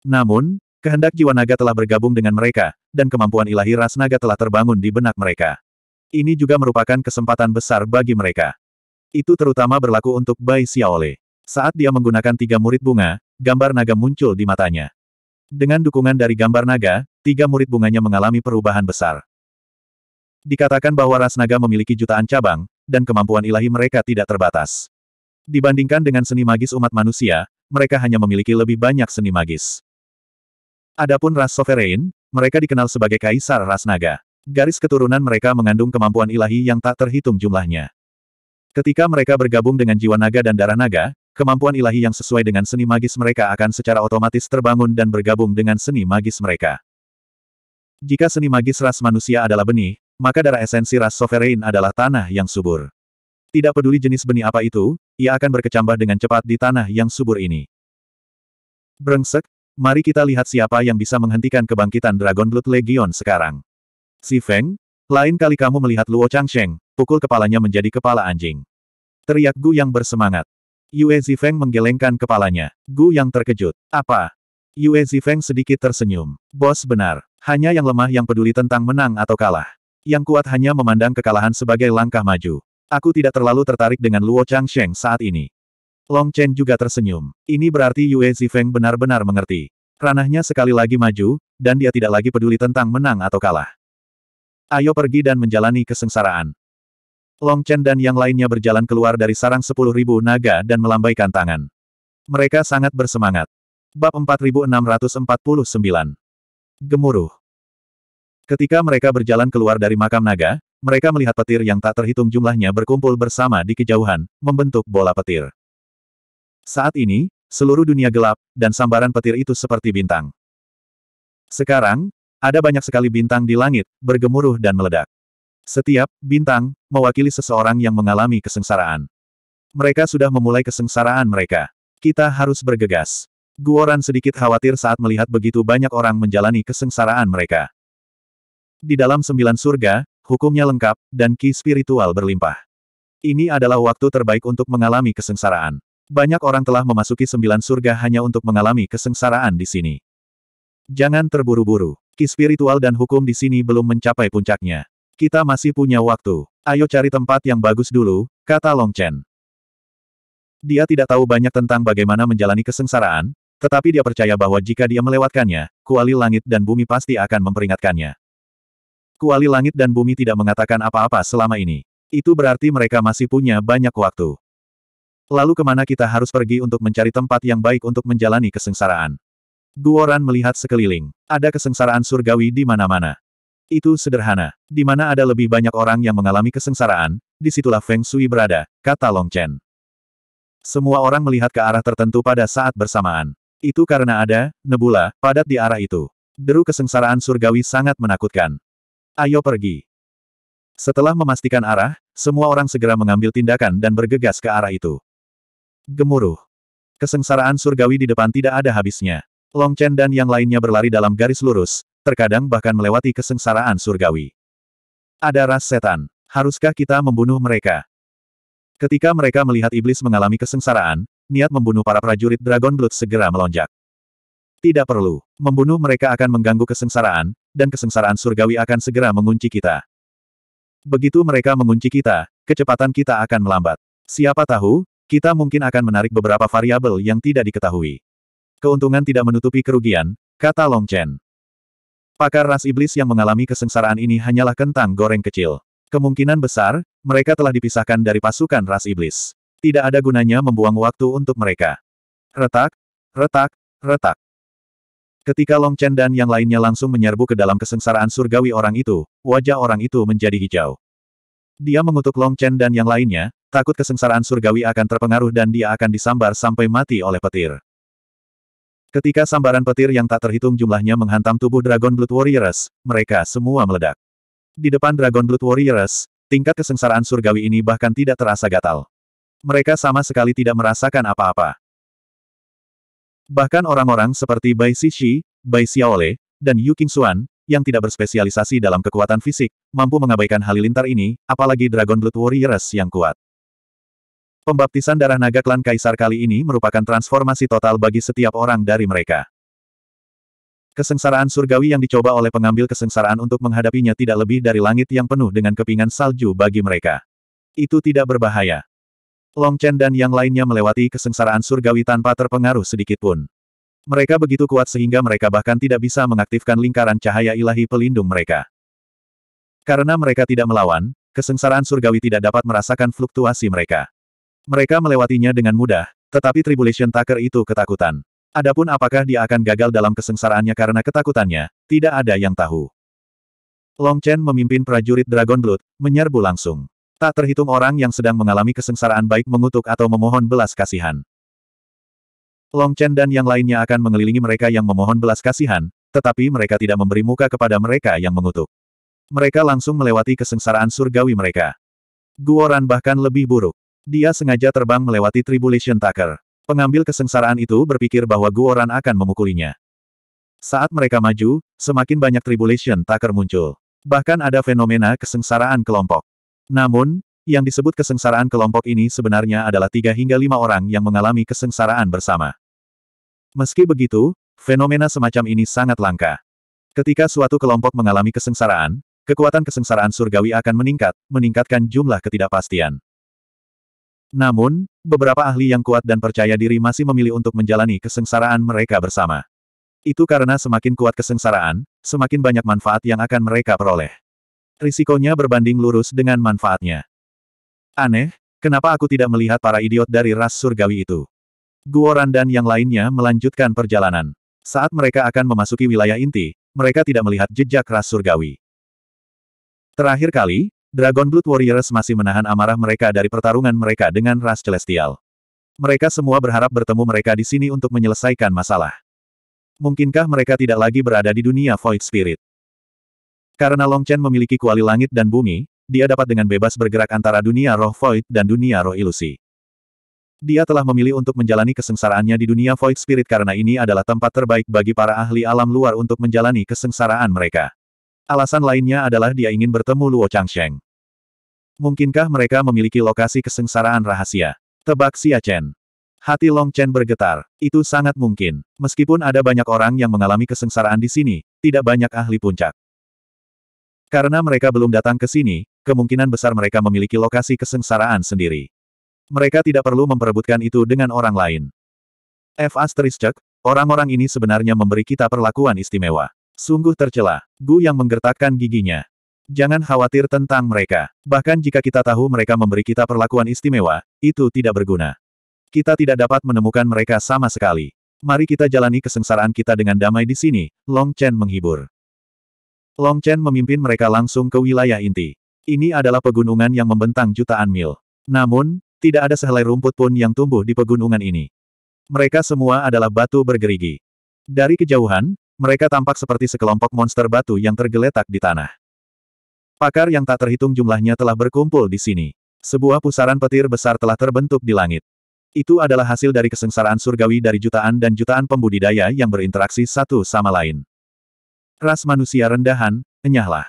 Namun, kehendak jiwa naga telah bergabung dengan mereka, dan kemampuan ilahi ras naga telah terbangun di benak mereka. Ini juga merupakan kesempatan besar bagi mereka. Itu terutama berlaku untuk Bai Xiaole. Saat dia menggunakan tiga murid bunga, gambar naga muncul di matanya. Dengan dukungan dari gambar naga, tiga murid bunganya mengalami perubahan besar. Dikatakan bahwa ras naga memiliki jutaan cabang, dan kemampuan ilahi mereka tidak terbatas. Dibandingkan dengan seni magis umat manusia, mereka hanya memiliki lebih banyak seni magis. Adapun ras sovereign, mereka dikenal sebagai kaisar ras naga. Garis keturunan mereka mengandung kemampuan ilahi yang tak terhitung jumlahnya. Ketika mereka bergabung dengan jiwa naga dan darah naga, kemampuan ilahi yang sesuai dengan seni magis mereka akan secara otomatis terbangun dan bergabung dengan seni magis mereka. Jika seni magis ras manusia adalah benih, maka darah esensi ras sovereign adalah tanah yang subur. Tidak peduli jenis benih apa itu, ia akan berkecambah dengan cepat di tanah yang subur ini. Brengsek, mari kita lihat siapa yang bisa menghentikan kebangkitan Dragon Blood Legion sekarang. Si Feng, lain kali kamu melihat Luo Changsheng, pukul kepalanya menjadi kepala anjing. Teriak Gu yang bersemangat. Yue Zifeng menggelengkan kepalanya. Gu yang terkejut. Apa? Yue Zifeng sedikit tersenyum. Bos benar. Hanya yang lemah yang peduli tentang menang atau kalah. Yang kuat hanya memandang kekalahan sebagai langkah maju. Aku tidak terlalu tertarik dengan Luo Changsheng saat ini. Long Chen juga tersenyum. Ini berarti Yue Zifeng benar-benar mengerti. Ranahnya sekali lagi maju, dan dia tidak lagi peduli tentang menang atau kalah. Ayo pergi dan menjalani kesengsaraan. Long Chen dan yang lainnya berjalan keluar dari sarang 10.000 naga dan melambaikan tangan. Mereka sangat bersemangat. Bab 4649 Gemuruh Ketika mereka berjalan keluar dari makam naga, mereka melihat petir yang tak terhitung jumlahnya berkumpul bersama di kejauhan, membentuk bola petir. Saat ini, seluruh dunia gelap, dan sambaran petir itu seperti bintang. Sekarang, ada banyak sekali bintang di langit, bergemuruh dan meledak. Setiap bintang mewakili seseorang yang mengalami kesengsaraan. Mereka sudah memulai kesengsaraan mereka. Kita harus bergegas. Guoran sedikit khawatir saat melihat begitu banyak orang menjalani kesengsaraan mereka. Di dalam sembilan surga, hukumnya lengkap, dan ki spiritual berlimpah. Ini adalah waktu terbaik untuk mengalami kesengsaraan. Banyak orang telah memasuki sembilan surga hanya untuk mengalami kesengsaraan di sini. Jangan terburu-buru. Ki spiritual dan hukum di sini belum mencapai puncaknya. Kita masih punya waktu. Ayo cari tempat yang bagus dulu, kata Long Chen. Dia tidak tahu banyak tentang bagaimana menjalani kesengsaraan, tetapi dia percaya bahwa jika dia melewatkannya, kuali langit dan bumi pasti akan memperingatkannya. Kuali langit dan bumi tidak mengatakan apa-apa selama ini. Itu berarti mereka masih punya banyak waktu. Lalu kemana kita harus pergi untuk mencari tempat yang baik untuk menjalani kesengsaraan? Guoran melihat sekeliling. Ada kesengsaraan surgawi di mana-mana. Itu sederhana. Di mana ada lebih banyak orang yang mengalami kesengsaraan, disitulah Feng Shui berada, kata Long Chen. Semua orang melihat ke arah tertentu pada saat bersamaan. Itu karena ada, nebula, padat di arah itu. Deru kesengsaraan surgawi sangat menakutkan. Ayo pergi. Setelah memastikan arah, semua orang segera mengambil tindakan dan bergegas ke arah itu. Gemuruh. Kesengsaraan surgawi di depan tidak ada habisnya. Long Chen dan yang lainnya berlari dalam garis lurus, terkadang bahkan melewati kesengsaraan surgawi. Ada ras setan. Haruskah kita membunuh mereka? Ketika mereka melihat iblis mengalami kesengsaraan, niat membunuh para prajurit Dragon Blood segera melonjak. Tidak perlu. Membunuh mereka akan mengganggu kesengsaraan, dan kesengsaraan surgawi akan segera mengunci kita. Begitu mereka mengunci kita, kecepatan kita akan melambat. Siapa tahu, kita mungkin akan menarik beberapa variabel yang tidak diketahui. Keuntungan tidak menutupi kerugian, kata Long Chen. Pakar ras iblis yang mengalami kesengsaraan ini hanyalah kentang goreng kecil. Kemungkinan besar, mereka telah dipisahkan dari pasukan ras iblis. Tidak ada gunanya membuang waktu untuk mereka. Retak, retak, retak. Ketika Long Chen dan yang lainnya langsung menyerbu ke dalam kesengsaraan surgawi orang itu, wajah orang itu menjadi hijau. Dia mengutuk Long Chen dan yang lainnya, takut kesengsaraan surgawi akan terpengaruh dan dia akan disambar sampai mati oleh petir. Ketika sambaran petir yang tak terhitung jumlahnya menghantam tubuh Dragon Blood Warriors, mereka semua meledak. Di depan Dragon Blood Warriors, tingkat kesengsaraan surgawi ini bahkan tidak terasa gatal. Mereka sama sekali tidak merasakan apa-apa. Bahkan orang-orang seperti Bai Sisi, Bai Xiaole, dan Yu Qingxuan, yang tidak berspesialisasi dalam kekuatan fisik, mampu mengabaikan halilintar ini, apalagi Dragon Blood Warriors yang kuat. Pembaptisan darah naga klan Kaisar kali ini merupakan transformasi total bagi setiap orang dari mereka. Kesengsaraan surgawi yang dicoba oleh pengambil kesengsaraan untuk menghadapinya tidak lebih dari langit yang penuh dengan kepingan salju bagi mereka. Itu tidak berbahaya. Long Chen dan yang lainnya melewati kesengsaraan surgawi tanpa terpengaruh sedikitpun. Mereka begitu kuat sehingga mereka bahkan tidak bisa mengaktifkan lingkaran cahaya ilahi pelindung mereka. Karena mereka tidak melawan, kesengsaraan surgawi tidak dapat merasakan fluktuasi mereka. Mereka melewatinya dengan mudah, tetapi Tribulation Tucker itu ketakutan. Adapun apakah dia akan gagal dalam kesengsaraannya karena ketakutannya, tidak ada yang tahu. Long Chen memimpin prajurit Dragon Blood, menyerbu langsung. Tak terhitung orang yang sedang mengalami kesengsaraan baik mengutuk atau memohon belas kasihan. Long Chen dan yang lainnya akan mengelilingi mereka yang memohon belas kasihan, tetapi mereka tidak memberi muka kepada mereka yang mengutuk. Mereka langsung melewati kesengsaraan surgawi mereka. Guoran bahkan lebih buruk. Dia sengaja terbang melewati Tribulation Tucker. Pengambil kesengsaraan itu berpikir bahwa Guoran akan memukulinya. Saat mereka maju, semakin banyak Tribulation Tucker muncul. Bahkan ada fenomena kesengsaraan kelompok. Namun, yang disebut kesengsaraan kelompok ini sebenarnya adalah tiga hingga lima orang yang mengalami kesengsaraan bersama. Meski begitu, fenomena semacam ini sangat langka. Ketika suatu kelompok mengalami kesengsaraan, kekuatan kesengsaraan surgawi akan meningkat, meningkatkan jumlah ketidakpastian. Namun, beberapa ahli yang kuat dan percaya diri masih memilih untuk menjalani kesengsaraan mereka bersama. Itu karena semakin kuat kesengsaraan, semakin banyak manfaat yang akan mereka peroleh risikonya berbanding lurus dengan manfaatnya. Aneh, kenapa aku tidak melihat para idiot dari ras surgawi itu? Guoran dan yang lainnya melanjutkan perjalanan. Saat mereka akan memasuki wilayah inti, mereka tidak melihat jejak ras surgawi. Terakhir kali, Dragon Blood Warriors masih menahan amarah mereka dari pertarungan mereka dengan ras celestial. Mereka semua berharap bertemu mereka di sini untuk menyelesaikan masalah. Mungkinkah mereka tidak lagi berada di dunia Void Spirit? Karena Long Chen memiliki kuali langit dan bumi, dia dapat dengan bebas bergerak antara dunia roh void dan dunia roh ilusi. Dia telah memilih untuk menjalani kesengsaraannya di dunia void spirit karena ini adalah tempat terbaik bagi para ahli alam luar untuk menjalani kesengsaraan mereka. Alasan lainnya adalah dia ingin bertemu Luo Changsheng. Mungkinkah mereka memiliki lokasi kesengsaraan rahasia? Tebak Xia Chen. Hati Long Chen bergetar. Itu sangat mungkin. Meskipun ada banyak orang yang mengalami kesengsaraan di sini, tidak banyak ahli puncak. Karena mereka belum datang ke sini, kemungkinan besar mereka memiliki lokasi kesengsaraan sendiri. Mereka tidak perlu memperebutkan itu dengan orang lain. F. Asteriscek, orang-orang ini sebenarnya memberi kita perlakuan istimewa. Sungguh tercela. Gu yang menggertakkan giginya. Jangan khawatir tentang mereka. Bahkan jika kita tahu mereka memberi kita perlakuan istimewa, itu tidak berguna. Kita tidak dapat menemukan mereka sama sekali. Mari kita jalani kesengsaraan kita dengan damai di sini, Long Chen menghibur. Long Chen memimpin mereka langsung ke wilayah inti. Ini adalah pegunungan yang membentang jutaan mil. Namun, tidak ada sehelai rumput pun yang tumbuh di pegunungan ini. Mereka semua adalah batu bergerigi. Dari kejauhan, mereka tampak seperti sekelompok monster batu yang tergeletak di tanah. Pakar yang tak terhitung jumlahnya telah berkumpul di sini. Sebuah pusaran petir besar telah terbentuk di langit. Itu adalah hasil dari kesengsaraan surgawi dari jutaan dan jutaan pembudidaya yang berinteraksi satu sama lain. Ras manusia rendahan, enyahlah.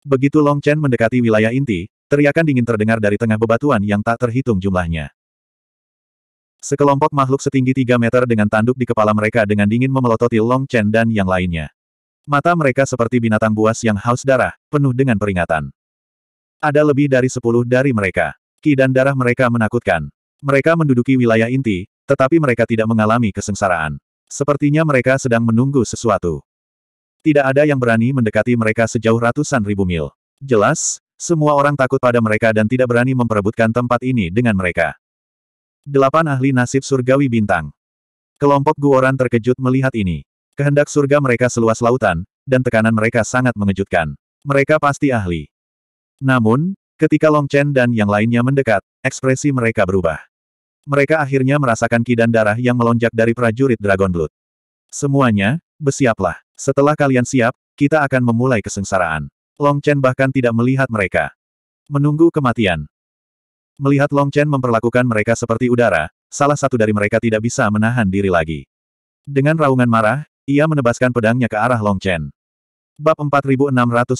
Begitu Long Chen mendekati wilayah inti, teriakan dingin terdengar dari tengah bebatuan yang tak terhitung jumlahnya. Sekelompok makhluk setinggi 3 meter dengan tanduk di kepala mereka dengan dingin memelototi Long Chen dan yang lainnya. Mata mereka seperti binatang buas yang haus darah, penuh dengan peringatan. Ada lebih dari sepuluh dari mereka. Ki dan darah mereka menakutkan. Mereka menduduki wilayah inti, tetapi mereka tidak mengalami kesengsaraan. Sepertinya mereka sedang menunggu sesuatu. Tidak ada yang berani mendekati mereka sejauh ratusan ribu mil. Jelas, semua orang takut pada mereka dan tidak berani memperebutkan tempat ini dengan mereka. Delapan ahli nasib surgawi bintang. Kelompok Guoran terkejut melihat ini. Kehendak surga mereka seluas lautan, dan tekanan mereka sangat mengejutkan. Mereka pasti ahli. Namun, ketika Long Chen dan yang lainnya mendekat, ekspresi mereka berubah. Mereka akhirnya merasakan kidan darah yang melonjak dari prajurit Dragon Blood. Semuanya, bersiaplah. Setelah kalian siap, kita akan memulai kesengsaraan. Long Chen bahkan tidak melihat mereka. Menunggu kematian. Melihat Long Chen memperlakukan mereka seperti udara, salah satu dari mereka tidak bisa menahan diri lagi. Dengan raungan marah, ia menebaskan pedangnya ke arah Long Chen. Bab 4650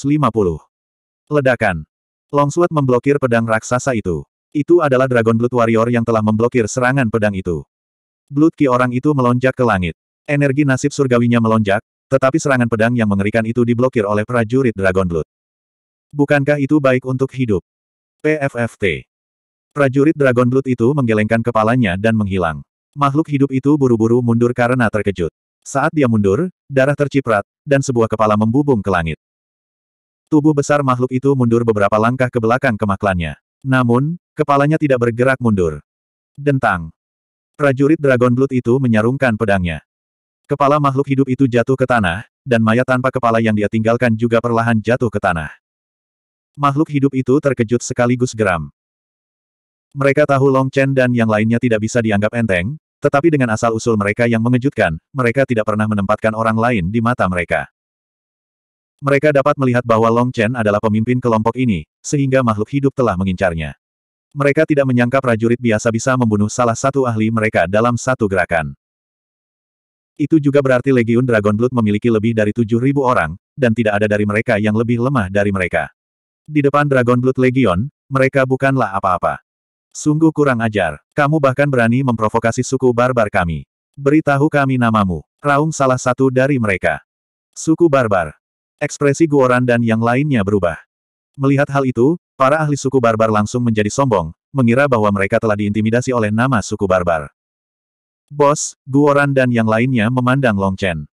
Ledakan Long Suat memblokir pedang raksasa itu. Itu adalah Dragon Blood Warrior yang telah memblokir serangan pedang itu. Blood Ki orang itu melonjak ke langit. Energi nasib surgawinya melonjak, tetapi serangan pedang yang mengerikan itu diblokir oleh prajurit Dragon Blood. Bukankah itu baik untuk hidup? PFFT. Prajurit Dragon Blood itu menggelengkan kepalanya dan menghilang. Makhluk hidup itu buru-buru mundur karena terkejut. Saat dia mundur, darah terciprat, dan sebuah kepala membubung ke langit. Tubuh besar makhluk itu mundur beberapa langkah ke belakang kemaklannya. Namun, kepalanya tidak bergerak mundur. Dentang. Prajurit Dragon Blood itu menyarungkan pedangnya. Kepala makhluk hidup itu jatuh ke tanah, dan mayat tanpa kepala yang dia tinggalkan juga perlahan jatuh ke tanah. Makhluk hidup itu terkejut sekaligus geram. Mereka tahu Long Chen dan yang lainnya tidak bisa dianggap enteng, tetapi dengan asal-usul mereka yang mengejutkan, mereka tidak pernah menempatkan orang lain di mata mereka. Mereka dapat melihat bahwa Long Chen adalah pemimpin kelompok ini, sehingga makhluk hidup telah mengincarnya. Mereka tidak menyangka prajurit biasa bisa membunuh salah satu ahli mereka dalam satu gerakan. Itu juga berarti Legiun Dragon Blood memiliki lebih dari 7.000 orang, dan tidak ada dari mereka yang lebih lemah dari mereka. Di depan Dragon Blood Legion, mereka bukanlah apa-apa. Sungguh kurang ajar. Kamu bahkan berani memprovokasi suku barbar kami. Beritahu kami namamu. Raung salah satu dari mereka. Suku barbar. Ekspresi Guoran dan yang lainnya berubah. Melihat hal itu, para ahli suku barbar langsung menjadi sombong, mengira bahwa mereka telah diintimidasi oleh nama suku barbar. Bos, Guoran dan yang lainnya memandang Long Chen.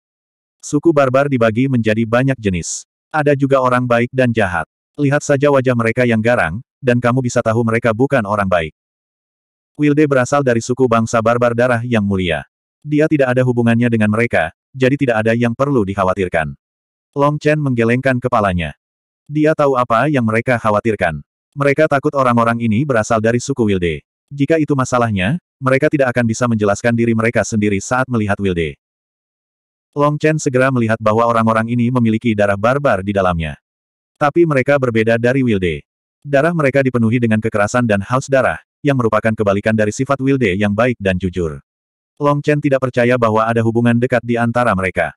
Suku barbar dibagi menjadi banyak jenis. Ada juga orang baik dan jahat. Lihat saja wajah mereka yang garang, dan kamu bisa tahu mereka bukan orang baik. Wilde berasal dari suku bangsa barbar darah yang mulia. Dia tidak ada hubungannya dengan mereka, jadi tidak ada yang perlu dikhawatirkan. Long Chen menggelengkan kepalanya. Dia tahu apa yang mereka khawatirkan. Mereka takut orang-orang ini berasal dari suku Wilde. Jika itu masalahnya, mereka tidak akan bisa menjelaskan diri mereka sendiri saat melihat Wilde. Long Chen segera melihat bahwa orang-orang ini memiliki darah barbar di dalamnya. Tapi mereka berbeda dari Wilde. Darah mereka dipenuhi dengan kekerasan dan haus darah, yang merupakan kebalikan dari sifat Wilde yang baik dan jujur. Long Chen tidak percaya bahwa ada hubungan dekat di antara mereka.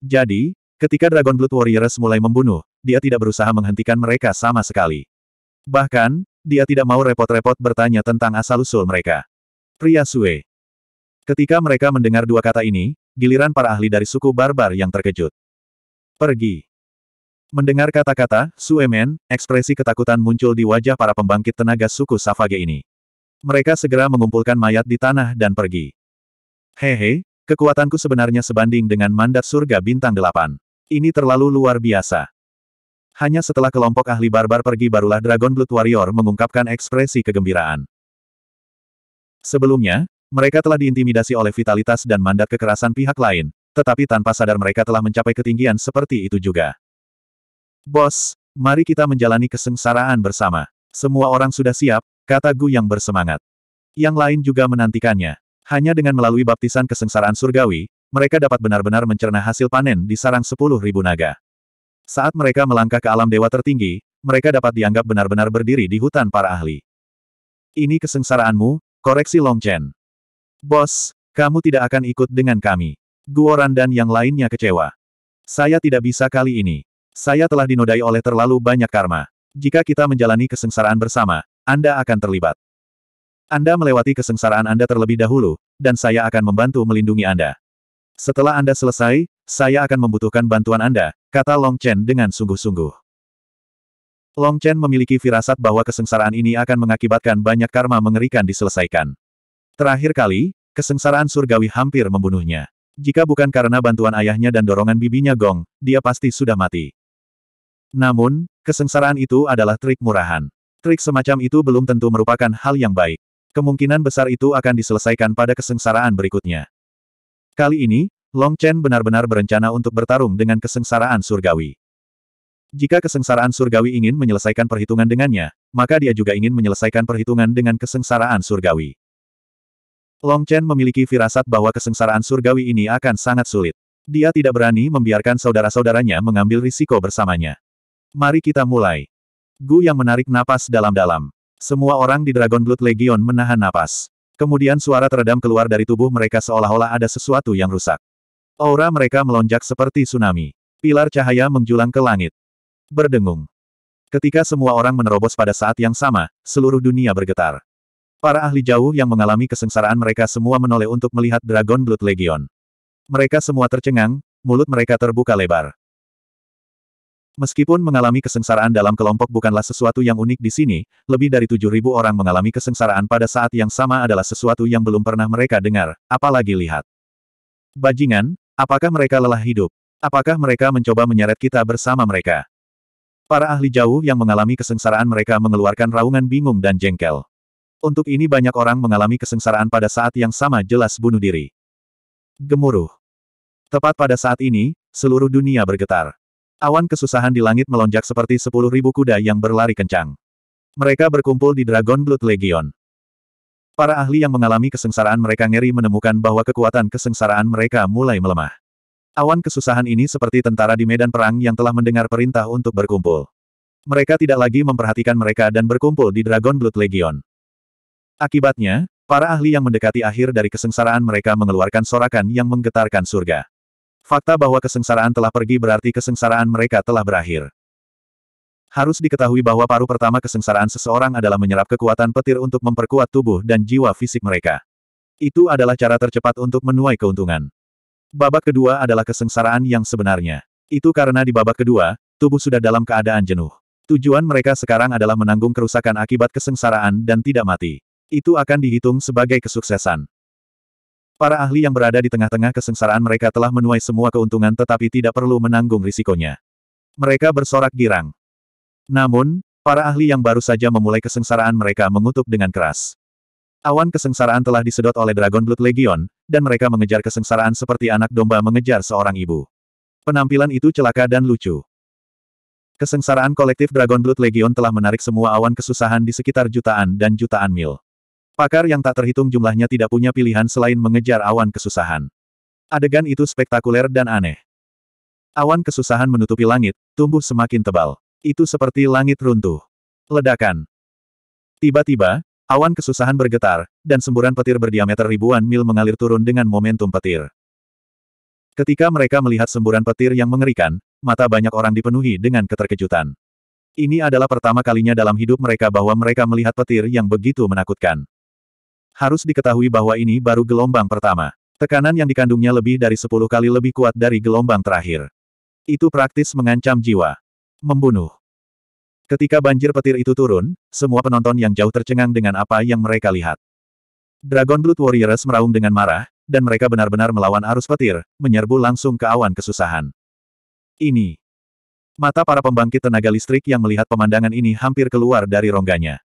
Jadi, ketika Dragon Blood Warriors mulai membunuh, dia tidak berusaha menghentikan mereka sama sekali. Bahkan, dia tidak mau repot-repot bertanya tentang asal-usul mereka. Pria Sue. Ketika mereka mendengar dua kata ini, giliran para ahli dari suku barbar yang terkejut. Pergi. Mendengar kata-kata, Sue men, ekspresi ketakutan muncul di wajah para pembangkit tenaga suku Safage ini. Mereka segera mengumpulkan mayat di tanah dan pergi. Hehe, kekuatanku sebenarnya sebanding dengan mandat surga bintang delapan. Ini terlalu luar biasa. Hanya setelah kelompok ahli barbar pergi barulah Dragon Blood Warrior mengungkapkan ekspresi kegembiraan. Sebelumnya, mereka telah diintimidasi oleh vitalitas dan mandat kekerasan pihak lain, tetapi tanpa sadar mereka telah mencapai ketinggian seperti itu juga. Bos, mari kita menjalani kesengsaraan bersama. Semua orang sudah siap, kata Gu yang bersemangat. Yang lain juga menantikannya. Hanya dengan melalui baptisan kesengsaraan surgawi, mereka dapat benar-benar mencerna hasil panen di sarang sepuluh ribu naga. Saat mereka melangkah ke alam dewa tertinggi, mereka dapat dianggap benar-benar berdiri di hutan para ahli. Ini kesengsaraanmu, koreksi Long Chen. Bos, kamu tidak akan ikut dengan kami. Guoran dan yang lainnya kecewa. Saya tidak bisa kali ini. Saya telah dinodai oleh terlalu banyak karma. Jika kita menjalani kesengsaraan bersama, Anda akan terlibat. Anda melewati kesengsaraan Anda terlebih dahulu, dan saya akan membantu melindungi Anda. Setelah Anda selesai, saya akan membutuhkan bantuan Anda, kata Long Chen dengan sungguh-sungguh. Long Chen memiliki firasat bahwa kesengsaraan ini akan mengakibatkan banyak karma mengerikan diselesaikan. Terakhir kali, kesengsaraan surgawi hampir membunuhnya. Jika bukan karena bantuan ayahnya dan dorongan bibinya Gong, dia pasti sudah mati. Namun, kesengsaraan itu adalah trik murahan. Trik semacam itu belum tentu merupakan hal yang baik. Kemungkinan besar itu akan diselesaikan pada kesengsaraan berikutnya. Kali ini, Long Chen benar-benar berencana untuk bertarung dengan kesengsaraan surgawi. Jika kesengsaraan surgawi ingin menyelesaikan perhitungan dengannya, maka dia juga ingin menyelesaikan perhitungan dengan kesengsaraan surgawi. Long Chen memiliki firasat bahwa kesengsaraan surgawi ini akan sangat sulit. Dia tidak berani membiarkan saudara-saudaranya mengambil risiko bersamanya. Mari kita mulai. Gu yang menarik napas dalam-dalam. Semua orang di Dragon Blood Legion menahan napas. Kemudian suara teredam keluar dari tubuh mereka seolah-olah ada sesuatu yang rusak. Aura mereka melonjak seperti tsunami. Pilar cahaya menjulang ke langit. Berdengung. Ketika semua orang menerobos pada saat yang sama, seluruh dunia bergetar. Para ahli jauh yang mengalami kesengsaraan mereka semua menoleh untuk melihat Dragon Blood Legion. Mereka semua tercengang, mulut mereka terbuka lebar. Meskipun mengalami kesengsaraan dalam kelompok bukanlah sesuatu yang unik di sini, lebih dari 7.000 orang mengalami kesengsaraan pada saat yang sama adalah sesuatu yang belum pernah mereka dengar, apalagi lihat. Bajingan, Apakah mereka lelah hidup? Apakah mereka mencoba menyeret kita bersama mereka? Para ahli jauh yang mengalami kesengsaraan mereka mengeluarkan raungan bingung dan jengkel. Untuk ini banyak orang mengalami kesengsaraan pada saat yang sama jelas bunuh diri. Gemuruh. Tepat pada saat ini, seluruh dunia bergetar. Awan kesusahan di langit melonjak seperti sepuluh ribu kuda yang berlari kencang. Mereka berkumpul di Dragon Blood Legion. Para ahli yang mengalami kesengsaraan mereka ngeri menemukan bahwa kekuatan kesengsaraan mereka mulai melemah. Awan kesusahan ini seperti tentara di medan perang yang telah mendengar perintah untuk berkumpul. Mereka tidak lagi memperhatikan mereka dan berkumpul di Dragon Blood Legion. Akibatnya, para ahli yang mendekati akhir dari kesengsaraan mereka mengeluarkan sorakan yang menggetarkan surga. Fakta bahwa kesengsaraan telah pergi berarti kesengsaraan mereka telah berakhir. Harus diketahui bahwa paru pertama kesengsaraan seseorang adalah menyerap kekuatan petir untuk memperkuat tubuh dan jiwa fisik mereka. Itu adalah cara tercepat untuk menuai keuntungan. Babak kedua adalah kesengsaraan yang sebenarnya. Itu karena di babak kedua, tubuh sudah dalam keadaan jenuh. Tujuan mereka sekarang adalah menanggung kerusakan akibat kesengsaraan dan tidak mati. Itu akan dihitung sebagai kesuksesan. Para ahli yang berada di tengah-tengah kesengsaraan mereka telah menuai semua keuntungan tetapi tidak perlu menanggung risikonya. Mereka bersorak girang. Namun, para ahli yang baru saja memulai kesengsaraan mereka mengutuk dengan keras. Awan kesengsaraan telah disedot oleh Dragon Blood Legion, dan mereka mengejar kesengsaraan seperti anak domba mengejar seorang ibu. Penampilan itu celaka dan lucu. Kesengsaraan kolektif Dragon Blood Legion telah menarik semua awan kesusahan di sekitar jutaan dan jutaan mil. Pakar yang tak terhitung jumlahnya tidak punya pilihan selain mengejar awan kesusahan. Adegan itu spektakuler dan aneh. Awan kesusahan menutupi langit, tumbuh semakin tebal. Itu seperti langit runtuh. Ledakan. Tiba-tiba, awan kesusahan bergetar, dan semburan petir berdiameter ribuan mil mengalir turun dengan momentum petir. Ketika mereka melihat semburan petir yang mengerikan, mata banyak orang dipenuhi dengan keterkejutan. Ini adalah pertama kalinya dalam hidup mereka bahwa mereka melihat petir yang begitu menakutkan. Harus diketahui bahwa ini baru gelombang pertama. Tekanan yang dikandungnya lebih dari 10 kali lebih kuat dari gelombang terakhir. Itu praktis mengancam jiwa. Membunuh. Ketika banjir petir itu turun, semua penonton yang jauh tercengang dengan apa yang mereka lihat. Dragon Blood Warriors meraung dengan marah, dan mereka benar-benar melawan arus petir, menyerbu langsung ke awan kesusahan. Ini. Mata para pembangkit tenaga listrik yang melihat pemandangan ini hampir keluar dari rongganya.